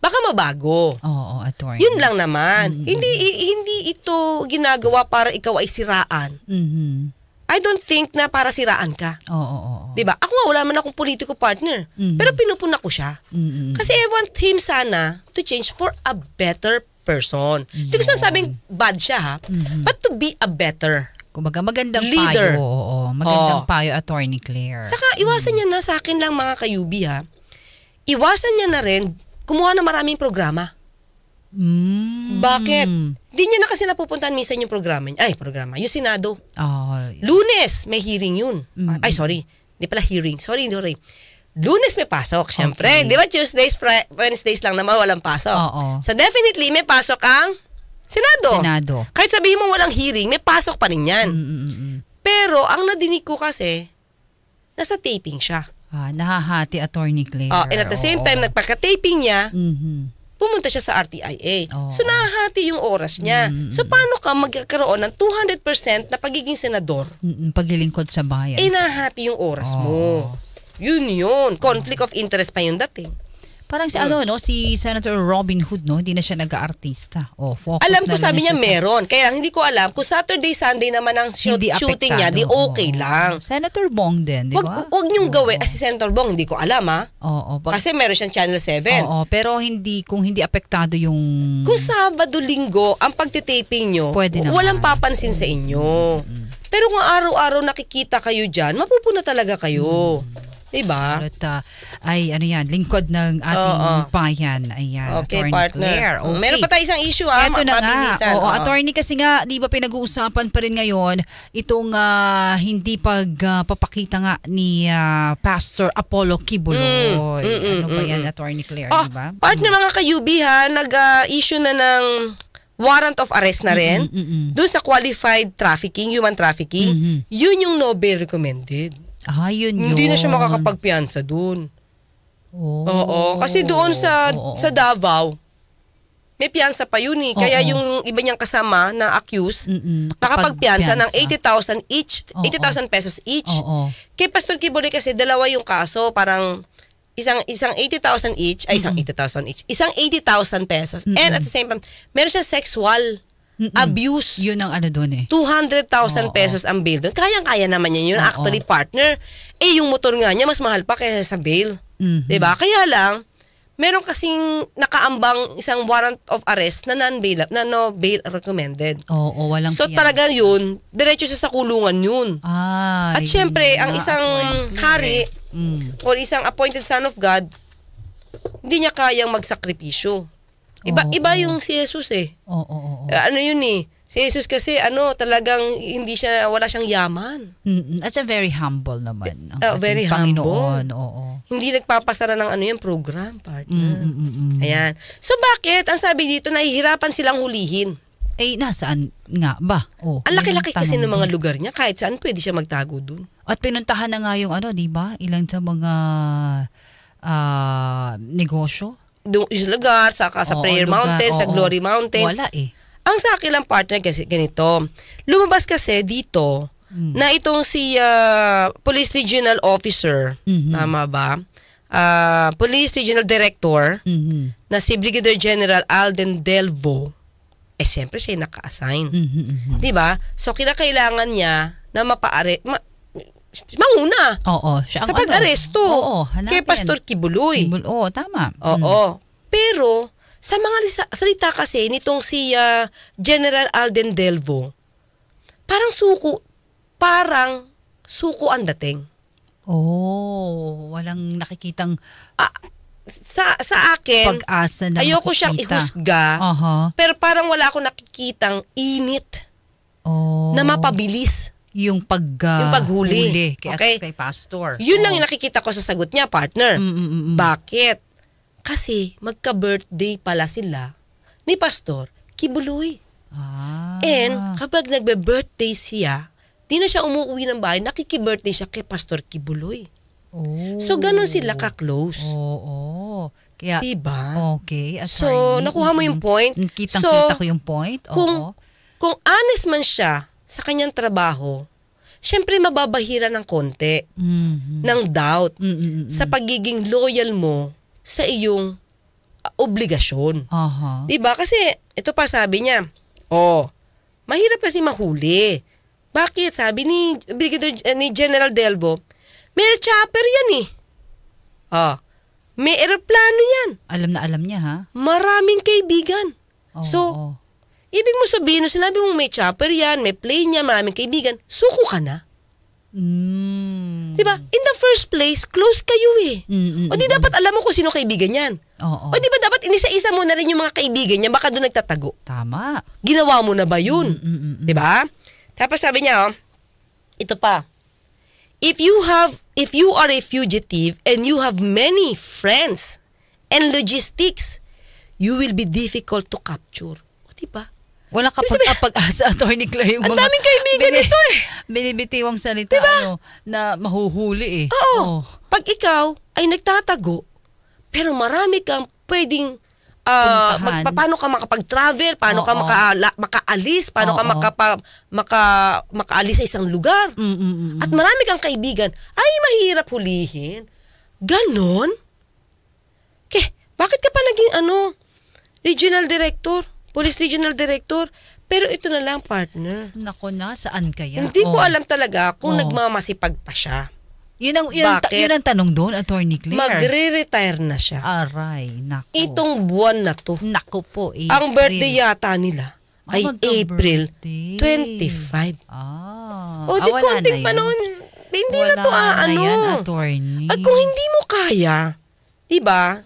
baka mabago. Oo, oh, attorney. Yun lang naman. Mm-hmm. Hindi hindi ito ginagawa para ikaw ay siraan. Mm-hmm. I don't think na para siraan ka. Oo. Oh, oh, oh. 'Di ba? Ako nga wala man akong politiko partner, mm-hmm. pero pinupuna ko siya. Mm-hmm. Kasi I want him sana to change for a better person. Hindi ko sinasabing bad siya ha, mm-hmm. but to be a better Kumbaga magandang leader. payo. Oo, oo. Magandang oo. Oh. payo, Attorney Claire. Saka iwasan mm. niya na sa akin lang mga kayubi ha. Iwasan niya na rin kumuha ng maraming programa. Mm. Bakit? Di niya na kasi napupuntahan minsan yung programa niya. Ay, programa. Yung Senado. Oh, yeah. Lunes, may hearing yun. Mm. Ay, sorry. Hindi pala hearing. Sorry, sorry. Lunes may pasok, syempre. Okay. Di ba Tuesdays, Wednesdays lang naman walang pasok. Oo. So definitely, may pasok ang Senado. Senado. Kahit sabihin mo walang hearing, may pasok pa rin yan. mm mm, mm, mm. Pero ang nadinig ko kasi, nasa taping siya. Ah, nahahati attorney Claire. Oh, and at the same Oo. time, nagpaka-taping niya, mm-hmm pumunta siya sa RTIA. Oh. So nahahati yung oras niya. Mm-hmm. So paano ka magkakaroon ng 200% na pagiging senador? Paglilingkod sa bayan. Inahati eh, yung oras oh. mo. Yun yun. Conflict oh. of interest pa yung dating. Parang si hmm. ano no, si Senator Robin Hood no, hindi na siya nag-aartista. Oh, focus Alam ko sabi niya meron. Kaya hindi ko alam kung Saturday Sunday naman ang shoot, Hindi shooting niya, di okay Oo. lang. Senator Bong din, di ba? wag niyong Oo. gawin ah, si Senator Bong, hindi ko alam ha. Ah. Oo, pag- Kasi meron siyang Channel 7. Oo, pero hindi kung hindi apektado yung Kung Sabado Linggo ang pagtitaping nyo, Pwede naman. walang papansin sa inyo. Pero kung araw-araw nakikita kayo diyan, mapupuna talaga kayo. Diba? At, uh, ay, ano yan, lingkod ng ating oh, oh. bayan. Ayan, okay, Attorney partner. Claire. Mm, okay. Meron pa tayo isang issue, ah, Ito na nga. Oo, oh. attorney kasi nga, di ba pinag-uusapan pa rin ngayon itong uh, hindi pagpapakita ah, uh, nga ni uh, Pastor Apollo Kibuloy. Mm, mm, mm, ano ba mm, yan, mm, Attorney Claire, oh, diba? Partner, mm. mga ka-UB, ha, nag-issue uh, na ng warrant of arrest na rin mm-hmm, mm-hmm. doon sa qualified trafficking, human trafficking, mm-hmm. yun yung Nobel recommended. Ah, yun yun. Mm, hindi na siya makakapagpiansa doon. Oh. Oo. Kasi doon sa Oo. sa Davao, may piyansa pa yun eh. Kaya Oo. yung iba niyang kasama na accused, mm ng 80,000 each, 80,000 pesos each. Oo. Kay Pastor Kibore kasi dalawa yung kaso, parang isang isang 80,000 each, ay isang 80,000 each, isang 80,000 pesos. And at the same time, meron siya sexual Mm-mm. abuse. Yun ang ano doon eh. 200,000 pesos ang bail doon. Kayang-kaya naman yan yun. Oo. Actually, partner. Eh, yung motor nga niya, mas mahal pa kaysa sa bail. Mm-hmm. Diba? Kaya lang, meron kasing nakaambang isang warrant of arrest na non-bail na no bail recommended. Oo, oo walang So piyan. talaga 'yun, diretso siya sa kulungan 'yun. Ah, At syempre, ang isang hari eh. mm. or isang appointed son of God, hindi niya kayang magsakripisyo. Iba oh, iba yung si Jesus eh. Oo, oh, oo, oh, oh. Ano yun eh? Si Jesus kasi ano, talagang hindi siya wala siyang yaman. mm At siya very humble naman. Eh, no? Oh, very Panginoon, humble. Oo, oo. Hindi nagpapasara ng ano yung program, partner. Mm-mm-mm. Ayan. So bakit ang sabi dito nahihirapan silang hulihin? Eh, nasaan nga ba? Oh, ang laki-laki kasi ng mga lugar niya. Kahit saan pwede siya magtago doon. At pinuntahan na nga yung ano, di ba? Ilang sa mga uh, negosyo do, sa lugar, saka sa oo, Prayer lugar, Mountain, oo, sa Glory Mountain. Wala eh. Ang sa akin lang partner kasi ganito. Lumabas kasi dito mm. na itong si uh, Police Regional Officer, mm-hmm. tama ba? Uh, Police Regional Director mm-hmm. na si Brigadier General Alden Delvo. Eh siyempre siya naka-assign. Mm-hmm, mm-hmm. 'Di ba? So kinakailangan niya na mapaare ma- manguna. Oo. Siya ang, sa pag-aresto. Ano, oo, hanapin. Kay Pastor Kibuloy. Kibul- oo, tama. Oo. Mm. Pero, sa mga salita kasi nitong si uh, General Alden Delvo, parang suko, parang suko ang dating. Oh, walang nakikitang ah, sa sa akin pag-asa na ayoko makikita. siyang ihusga. Uh-huh. Pero parang wala akong nakikitang init. Oh. Na mapabilis yung pag uh, yung paghuli huli, kay, okay? kay pastor. Yun oh. lang yung nakikita ko sa sagot niya, partner. Mm-mm-mm. Bakit? Kasi magka-birthday pala sila ni pastor Kibuloy. Ah. And kapag nagbe-birthday siya, di na siya umuwi ng bahay, nakiki-birthday siya kay pastor Kibuloy. Oh. So ganun sila ka-close. Oo. Oh, oh. Kaya diba? Okay, attorney. So nakuha mo yung point. Kitang-kita so, ko yung point. Oo. Kung kung honest man siya sa kanyang trabaho, syempre mababahira ng konti mm-hmm. ng doubt mm-hmm. sa pagiging loyal mo sa iyong ah, obligasyon. Uh-huh. 'Di ba? Kasi ito pa sabi niya, oh, mahirap kasi mahuli. Bakit? Sabi ni Brigadier eh, ni General Delvo, may chopper 'yan eh. Oh, may eroplano 'yan. Alam na alam niya ha. Maraming kaibigan. Oh, so, oh. Ibig mo sabihin sinabi mo may chopper yan, may plane yan, maraming kaibigan, suko ka na. Mm. Di ba? In the first place, close kayo eh. Mm-mm. O di dapat alam mo kung sino kaibigan yan. Oo. O di ba dapat inisa-isa mo na rin yung mga kaibigan niya, baka doon nagtatago. Tama. Ginawa mo na ba yun? Di ba? Tapos sabi niya, oh, ito pa. If you have, if you are a fugitive and you have many friends and logistics, you will be difficult to capture. O di ba? Wala ka pag asa Attorney Claire. Yung Ang daming kaibigan ito eh. Binibitiwang salita diba? ano, na mahuhuli eh. Oo. Oh. Pag ikaw ay nagtatago, pero marami kang pwedeng uh, mag, pa, paano ka makapag-travel, paano Oo. ka maka, la, makaalis, paano Oo. ka makapa, maka, makaalis sa isang lugar. Mm-mm-mm. At marami kang kaibigan. Ay, mahirap hulihin. Ganon? Keh, bakit ka pa naging ano, regional director? Police Regional Director. Pero ito na lang, partner. Nako na, saan kaya? Hindi oh. ko alam talaga kung oh. nagmamasipag pa siya. Yun ang, yun, Bakit? yun ang tanong doon, Attorney Claire. Magre-retire na siya. Aray, nako. Itong buwan na to. Nako po, April. Ang birthday yata nila oh, ay April birthday. 25. Ah, o ah, di ah, konting pa hindi wala na to aano. Ah, ano. Yan, attorney. At kung hindi mo kaya, 'di ba?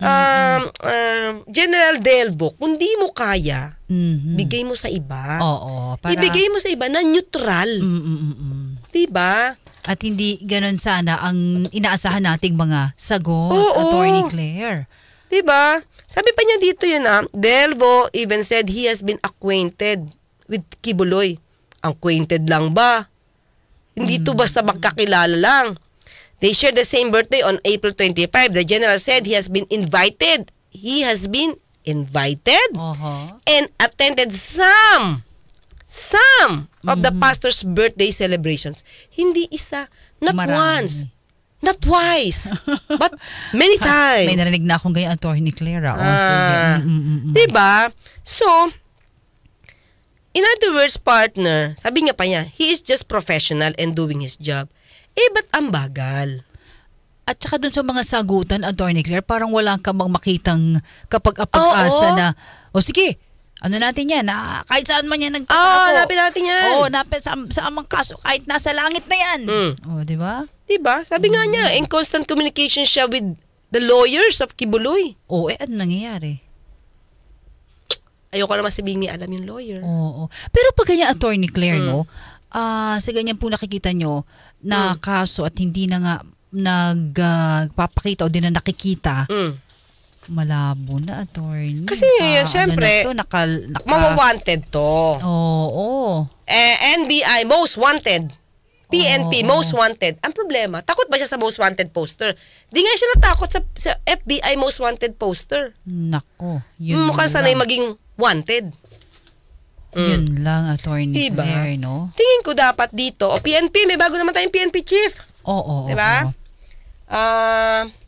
um, um, General Delvo, kung di mo kaya, mm-hmm. bigay mo sa iba. Oo. Para... Ibigay mo sa iba na neutral. Mm-mm-mm. Diba? At hindi ganun sana ang inaasahan nating mga sagot, Oo. Attorney Claire. Diba? Sabi pa niya dito yun ah, Delvo even said he has been acquainted with Kibuloy. Acquainted lang ba? Hindi mm-hmm. to mm. basta magkakilala lang They share the same birthday on April 25. The general said he has been invited. He has been invited uh-huh. and attended some some of mm-hmm. the pastor's birthday celebrations. Hindi isa, not Marami. once. Not twice, but many times. May narinig na akong ganyan, Attorney Clara. Also. Oh, ah, mm diba? So, in other words, partner, sabi nga pa niya, he is just professional and doing his job. Eh, ba't ang bagal? At saka dun sa mga sagutan, Attorney Claire, parang wala kang bang makitang kapag-apag-asa oh, oh. na, o oh, sige, ano natin yan, ah, kahit saan man yan nagtatako. Oo, oh, ah, napin natin yan. Oo, oh, napin sa, sa amang kaso, kahit nasa langit na yan. Mm. Oo, oh, di ba? Di ba? Sabi mm. nga niya, in mm. constant communication siya with the lawyers of Kibuloy. Oo, oh, eh, ano nangyayari? Ayoko naman sabihin may alam yung lawyer. Oo. oo. Pero pag ganyan, Attorney Claire, mm. no, uh, sa ganyan po nakikita nyo na mm. kaso at hindi na nga ah, nagpapakita uh, o di na nakikita, mm. malabo na, attorney. Kasi, uh, syempre, ano na to, naka, naka, mawawanted to. Oo. Oh, oh. Eh, NBI, most wanted. PNP, oh, most wanted. Ang problema, takot ba siya sa most wanted poster? Di nga siya natakot sa, sa FBI most wanted poster. Nako. Yun Mukhang sanay maging wanted. Mm. Yun lang, attorney diba? Claire, no? Tingin ko dapat dito, o PNP, may bago naman tayong PNP chief. Oo, Oh, oo. Diba? Ah... Uh,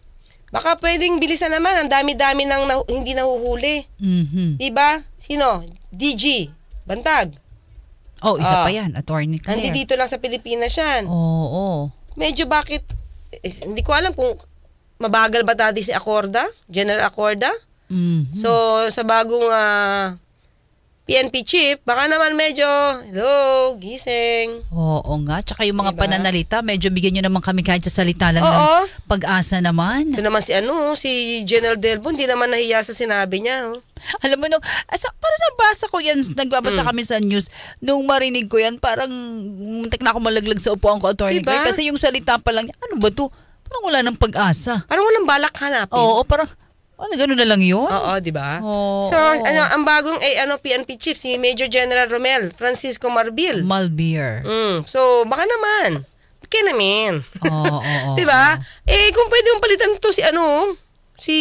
Baka pwedeng bilisan naman, ang dami-dami nang na, hindi nahuhuli. Mm-hmm. 'Di ba? Sino? DG Bantag. Oh, isa uh, pa ah, 'yan, attorney Claire. Hindi dito lang sa Pilipinas 'yan. Oo. Oh, oh. Medyo bakit eh, hindi ko alam kung mabagal ba tadi si Acorda, General Acorda. Mm-hmm. So sa bagong uh, PNP chief, baka naman medyo, hello, gising. Oo nga. Tsaka yung mga diba? pananalita, medyo bigyan nyo naman kami kahit sa salita lang Oo. ng pag-asa naman. Ito naman si ano, si General Delbo, hindi naman nahiya sa sinabi niya. Oh. Alam mo, no, asa, ah, para nabasa ko yan, nagbabasa mm. kami sa news. Nung marinig ko yan, parang muntik na ako malaglag sa upuan ko, attorney. Diba? Kasi yung salita pa lang, ano ba to? Parang wala ng pag-asa. Parang walang balak hanapin. Oo, parang ano, gano'n na lang yun? Oo, di ba? Oh, so, oh. ano, ang bagong ay, eh, ano, PNP Chief, si Major General Romel Francisco Marbil. Malbier. Mm, so, baka naman. Kaya namin. Oo, oo. di ba? Eh, kung pwede mong palitan to si ano, si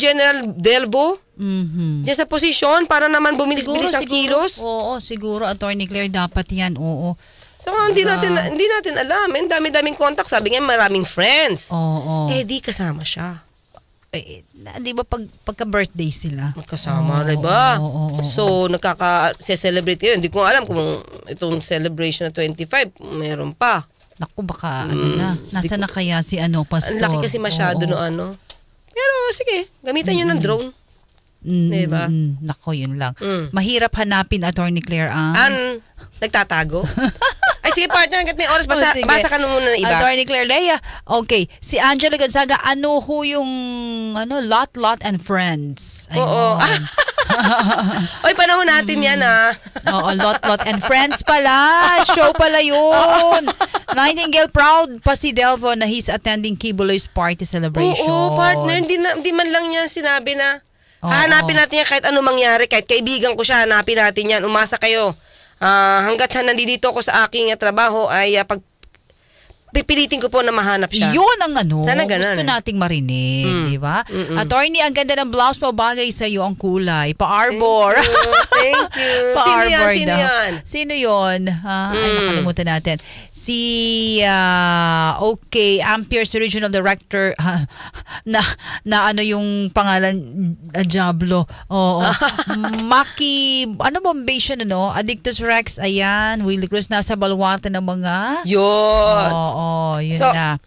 General Delvo. Mm-hmm. Diyan sa posisyon para naman bumilis-bilis ang kilos. Oo, siguro, Attorney Claire, dapat yan, oo. So nga, hindi diba? natin, hindi natin alam. Ang eh, dami-daming contact. Sabi nga, maraming friends. Oo. Oh, Eh, di kasama siya eh, di ba pag, pagka-birthday sila? Magkasama, oh, di ba? Oh, oh, oh, so, nagkaka-celebrate yun. Hindi ko alam kung itong celebration na 25, meron pa. Naku, baka ano mm, ano na. Nasa na kaya si ano, pastor? Ang laki kasi masyado oh, oh. no ano. Pero sige, gamitan mm-hmm. nyo ng drone. Mm, diba? Nako, yun lang. Mm. Mahirap hanapin, Attorney Claire, ang... Ah. Ang nagtatago. Ay, sige partner, hanggat may oras, basa, oh, basa ka na muna ng iba. Attorney Claire Lea, okay. Si Angela Gonzaga, ano ho yung ano, Lot, Lot and Friends? Ayun. Oo. Ah. Oy, panahon natin yan ah. Mm. Oo, Lot, Lot and Friends pala. Show pala yun. Nightingale proud pa si Delvo na he's attending Kibuloy's party celebration. Oo, partner. Hindi, na, hindi man lang niya sinabi na Oh, Hanapin natin yan kahit ano mangyari, kahit kaibigan ko siya, hanapin natin yan. Umasa kayo. Uh, hanggat nandito ako sa aking ah, trabaho ay uh, pag pipilitin ko po na mahanap siya. Yun ang ano, Sana ganun. gusto nating marinig, mm. di ba? Attorney, ang ganda ng blouse mo, bagay sa iyo ang kulay. Pa-arbor. Thank you. Thank you. Pa-arbor sino yan? Sino yan? Sino yun? Ha? Mm. Ay, nakalimutan natin si uh, okay Ampere's original director uh, na na ano yung pangalan uh, Diablo. Oo. Maki ano ba siya no? Addictus Rex ayan, Willie Cruz nasa balwate ng mga. Yun. Oo, yun so, na.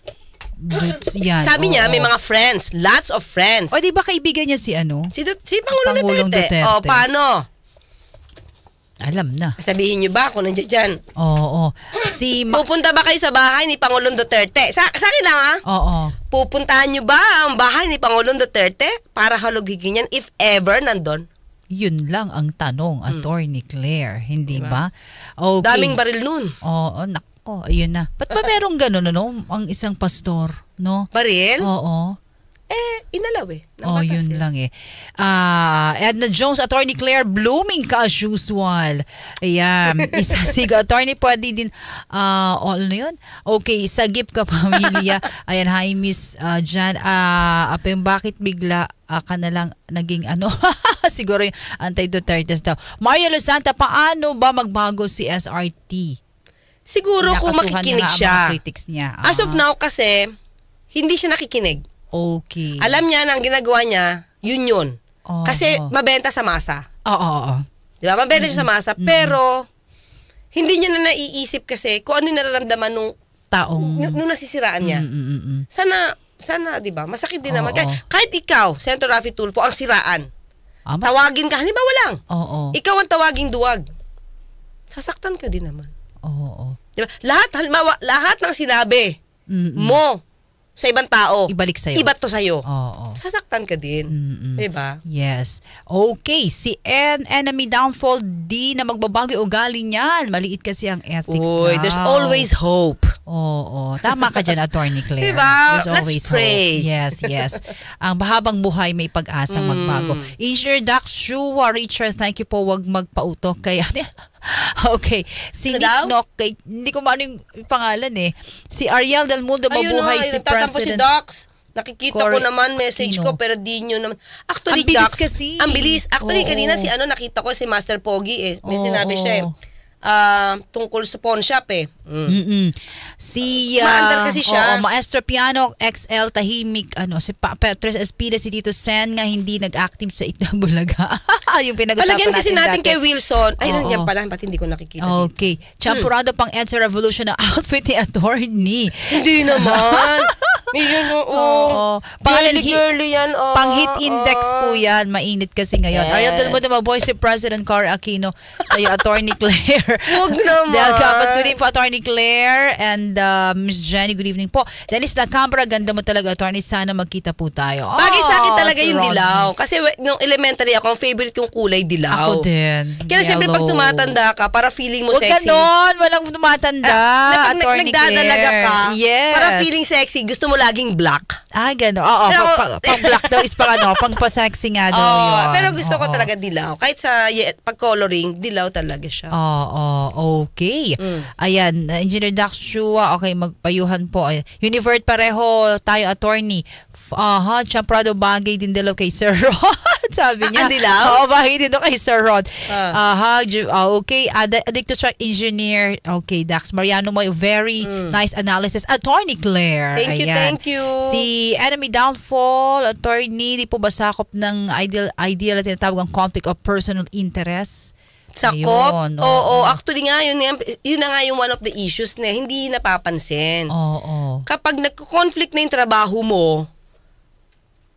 Dudes, yan. Sabi niya, may mga friends. Lots of friends. O, di ba kaibigan niya si ano? Si, si Pangulo, Pangulo Duterte. Duterte. O, paano? Alam na. Sabihin niyo ba kung nandiyan dyan? Oo. Oh, oh. Si Ma- Pupunta ba kayo sa bahay ni Pangulong Duterte? Sa, sa akin lang ha? Ah. Oo. Oh, oh. Pupuntahan niyo ba ang bahay ni Pangulong Duterte para halughigin yan if ever nandun? Yun lang ang tanong, hmm. Attorney Claire, hindi diba? ba? Okay. Daming baril nun. Oo, oh, oh, nako, ayun na. Ba't ba merong ganun, ano, ang isang pastor, no? Baril? Oo. Eh, inalaw eh. Ng oh, batas, yun eh. lang eh. Uh, Edna Jones, Attorney Claire Blooming ka as usual. Ayan. Isa siga. Attorney pwede din. Uh, ah, oh, all ano na yun. Okay, sagip ka pamilya. Ayan, hi Miss uh, Jan. Uh, apem, bakit bigla uh, ka na lang naging ano, siguro yung anti-Dutertes daw. Mario Lozanta, paano ba magbago si SRT? Siguro kung makikinig siya. Critics niya. Uh-huh. As of now kasi, hindi siya nakikinig. Okay. Alam niya na ang ginagawa niya, yun yun. Oh, Kasi oh. mabenta sa masa. Oo, oh, oo, oh, Oh. Di ba? Mabenta mm siya sa masa. Pero, hindi niya na naiisip kasi kung ano yung nararamdaman nung taong nung nasisiraan niya. Mm-mm-mm. Sana sana 'di ba? Masakit din oo, naman kahit, kahit ikaw, Senator Rafi Tulfo ang siraan. Ah, tawagin ka, hindi ba walang? Oo. Ikaw ang tawaging duwag. Sasaktan ka din naman. Oo. oo. Diba? Lahat halimbawa, lahat ng sinabi Mm-mm. mo sa ibang tao. Ibalik sa'yo. Iba to sa'yo. Oo. Oh, oh. Sasaktan ka din. Mm-mm. Diba? Yes. Okay, si N, enemy downfall di na magbabago yung ugali niyan. Maliit kasi ang ethics Uy, now. there's always hope. Oo. Oh, Tama ka dyan, Attorney Claire. Diba? There's always Let's pray. Hope. Yes, yes. ang bahabang buhay may pag asa mm. magbago. Engineer Doc Shua Richard, thank you po. Huwag magpautok kay... okay. Si ano Nick kay, hindi ko maano yung pangalan eh. Si Ariel Del Mundo mabuhay ayun, no, si President. si Docs. Nakikita Correct. ko naman message Kino. ko pero di nyo naman. Actually, ang bilis Docs, kasi. Ang bilis. Actually, oh, kanina oh. si ano nakita ko si Master Pogi eh. May oh, sinabi siya eh uh, tungkol sa pawn shop eh. Mm. Mm-mm. Si uh, ah, Maandar kasi siya. Oo, Maestro Piano XL Tahimik ano si pa- Petres Espida si Tito Sen nga hindi nag-active sa Itabulaga. yung pinag-usapan Palagyan kasi natin, natin kay Wilson. Ay, oh, yan pala, pati hindi ko nakikita. Okay. Champurado hmm. pang Edsa Revolution ng outfit ni Attorney. Hindi naman. Yun, oo. Oh, Pang, girly, girly yan. Oh, pang hit index oh. po yan. Mainit kasi ngayon. Yes. Ayan, mo diba, voice si President Car Aquino sa'yo, Attorney Claire. Huwag naman. Del Capas, good evening po, Attorney Claire. And uh, Miss Jenny, good evening po. Dennis Lacampra, ganda mo talaga, Attorney. Sana magkita po tayo. Oh, Bagay sa akin talaga yung dilaw. Kasi nung elementary ako, ang favorite kong kulay dilaw. Ako din. Kaya Yellow. syempre pag tumatanda ka, para feeling mo Huwag sexy. Huwag ganon. Walang tumatanda, uh, ah, na, Attorney Claire. Nagdadalaga ka. Yes. Para feeling sexy, gusto mo laging black. Ah, gano'n. Oo, pero, pang, pang, pang black daw is pang ano, pang pasexy nga daw oh, yun. Pero gusto oo. ko talaga dilaw. Kahit sa pag-coloring, dilaw talaga siya. Oo, oh, oh, okay. Mm. Ayan, Engineer Dax Shua, okay, magpayuhan po. Univert pareho tayo attorney aha, Champrado bagay din daw kay Sir Rod. Sabi niya. Hindi lang? Oo, bagay din kay Sir Rod. Uh. Aha, uh, okay. Ad Addicted Strike Engineer. Okay, Dax Mariano Moy. Very mm. nice analysis. Attorney Claire. Thank Ayan. you, thank you. Si Enemy Downfall, attorney, di po ba sakop ng ideal, ideal na tinatawag ang conflict of personal interest? Sakop? Ayun, oo, oo. oo. Actually nga, yun, yun na nga yung one of the issues na hindi napapansin. Oo. oo. Kapag nagko-conflict na yung trabaho mo,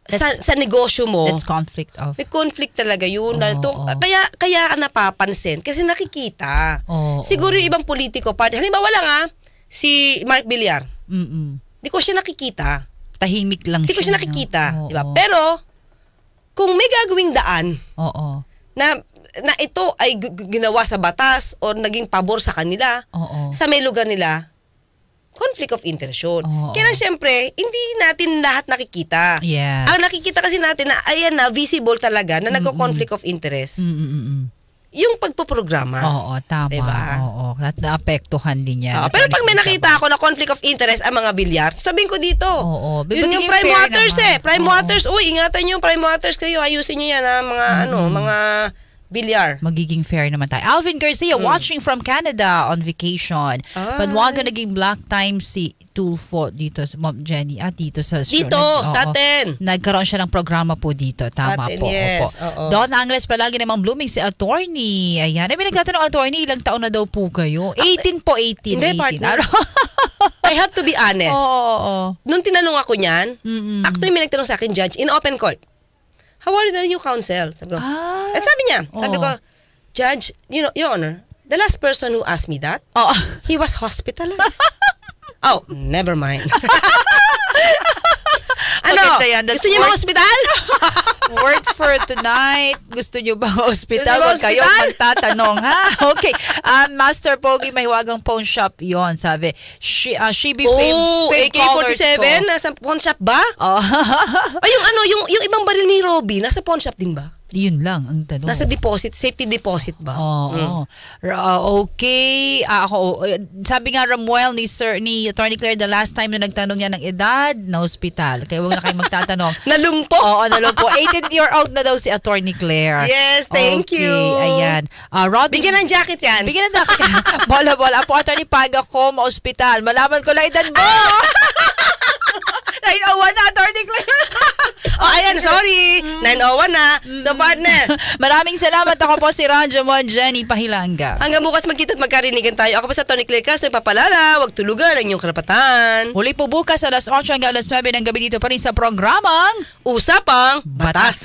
sa, sa negosyo mo. It's conflict of. May conflict talaga yun. Oh, to, oh. Kaya kaya ka napapansin kasi nakikita. Oh, Siguro yung ibang politiko party. Halimbawa lang ha, ah, si Mark Villar. Mm Hindi ko siya nakikita. Tahimik lang Di siya. Hindi ko siya nakikita. No? Oh, diba? oh. Pero, kung may gagawing daan, oh, oh. na na ito ay ginawa sa batas o naging pabor sa kanila, oh, oh. sa may lugar nila, conflict of interest yun. Oo. Kaya syempre, hindi natin lahat nakikita. Yes. Ang nakikita kasi natin na ayan na, visible talaga na nagko-conflict of interest. Mm-mm. Yung pagpoprograma. Oo, tama. Diba? Oo, at naapektuhan din niya. Oo, pero pag may nakita ako na conflict of interest ang mga bilyar, sabihin ko dito. Oo, yun yung prime waters naman. eh. Prime oo. waters, uy, ingatan nyo yung prime waters kayo. Ayusin nyo yan ha, mga mm-hmm. ano, mga Bilyar. Magiging fair naman tayo. Alvin Garcia mm. watching from Canada on vacation. Ay. Ah. Panwagan naging black time si Tulfo dito sa Mom Jenny at ah, dito sa show. Dito, Nag, sa atin. Nagkaroon siya ng programa po dito. Tama atin, po. Yes. Opo. Oo. Don Angles palagi namang blooming si attorney. Ayan. Ay, binagkatan ng attorney, ilang taon na daw po kayo? 18 ah, po, 18. Hindi, 18. partner. Ano? I have to be honest. Oo, oo, oo. Nung tinanong ako niyan, mm-hmm. actually may nagtanong sa akin, judge, in open court how are the new counsel? Sabi ko, ah, At sabi niya, oh. sabi ko, oh. Judge, you know, Your Honor, the last person who asked me that, oh. he was hospitalized. oh, never mind. ano? Maganda yan. That's Gusto niyo mga ospital? word for tonight. Gusto niyo ba ospital? Huwag kayong magtatanong, ha? Okay. Um, Master Pogi, may huwagang pawn shop yon sabi. She, uh, she be oh, fame, fame AK-47? Nasa pawn shop ba? Oh. Ay, yung ano, yung, yung ibang baril ni Robby, nasa pawn shop din ba? Yun lang ang tanong. Nasa deposit, safety deposit ba? Oo. Hmm. Ah, oh, mm. uh, eh, okay. Uh, ako, sabi nga Ramuel ni Sir ni Attorney Claire the last time na nagtanong niya ng edad na hospital. Kaya wag na kayong magtatanong. nalumpo. Oo, nalumpo. 18 year old na daw si Attorney Claire. Yes, thank okay. you. Ayan. Uh, Rodney, bigyan ng jacket yan. Bigyan ng jacket. bola bola. Apo Attorney Paga ko ma hospital. Malaman ko lang edad mo. 901 na Attorney Claire oh, ayan, sorry. 901 na. So, mm. partner. Maraming salamat. Ako po si Radyo Mon Jenny Pahilanga. Hanggang bukas magkita at magkarinigan tayo. Ako po sa Tony Claire Castro, papalala. Huwag tulugan ang iyong karapatan. Muli po bukas alas 8 hanggang alas 9 ng gabi dito pa rin sa programang Usapang Batas.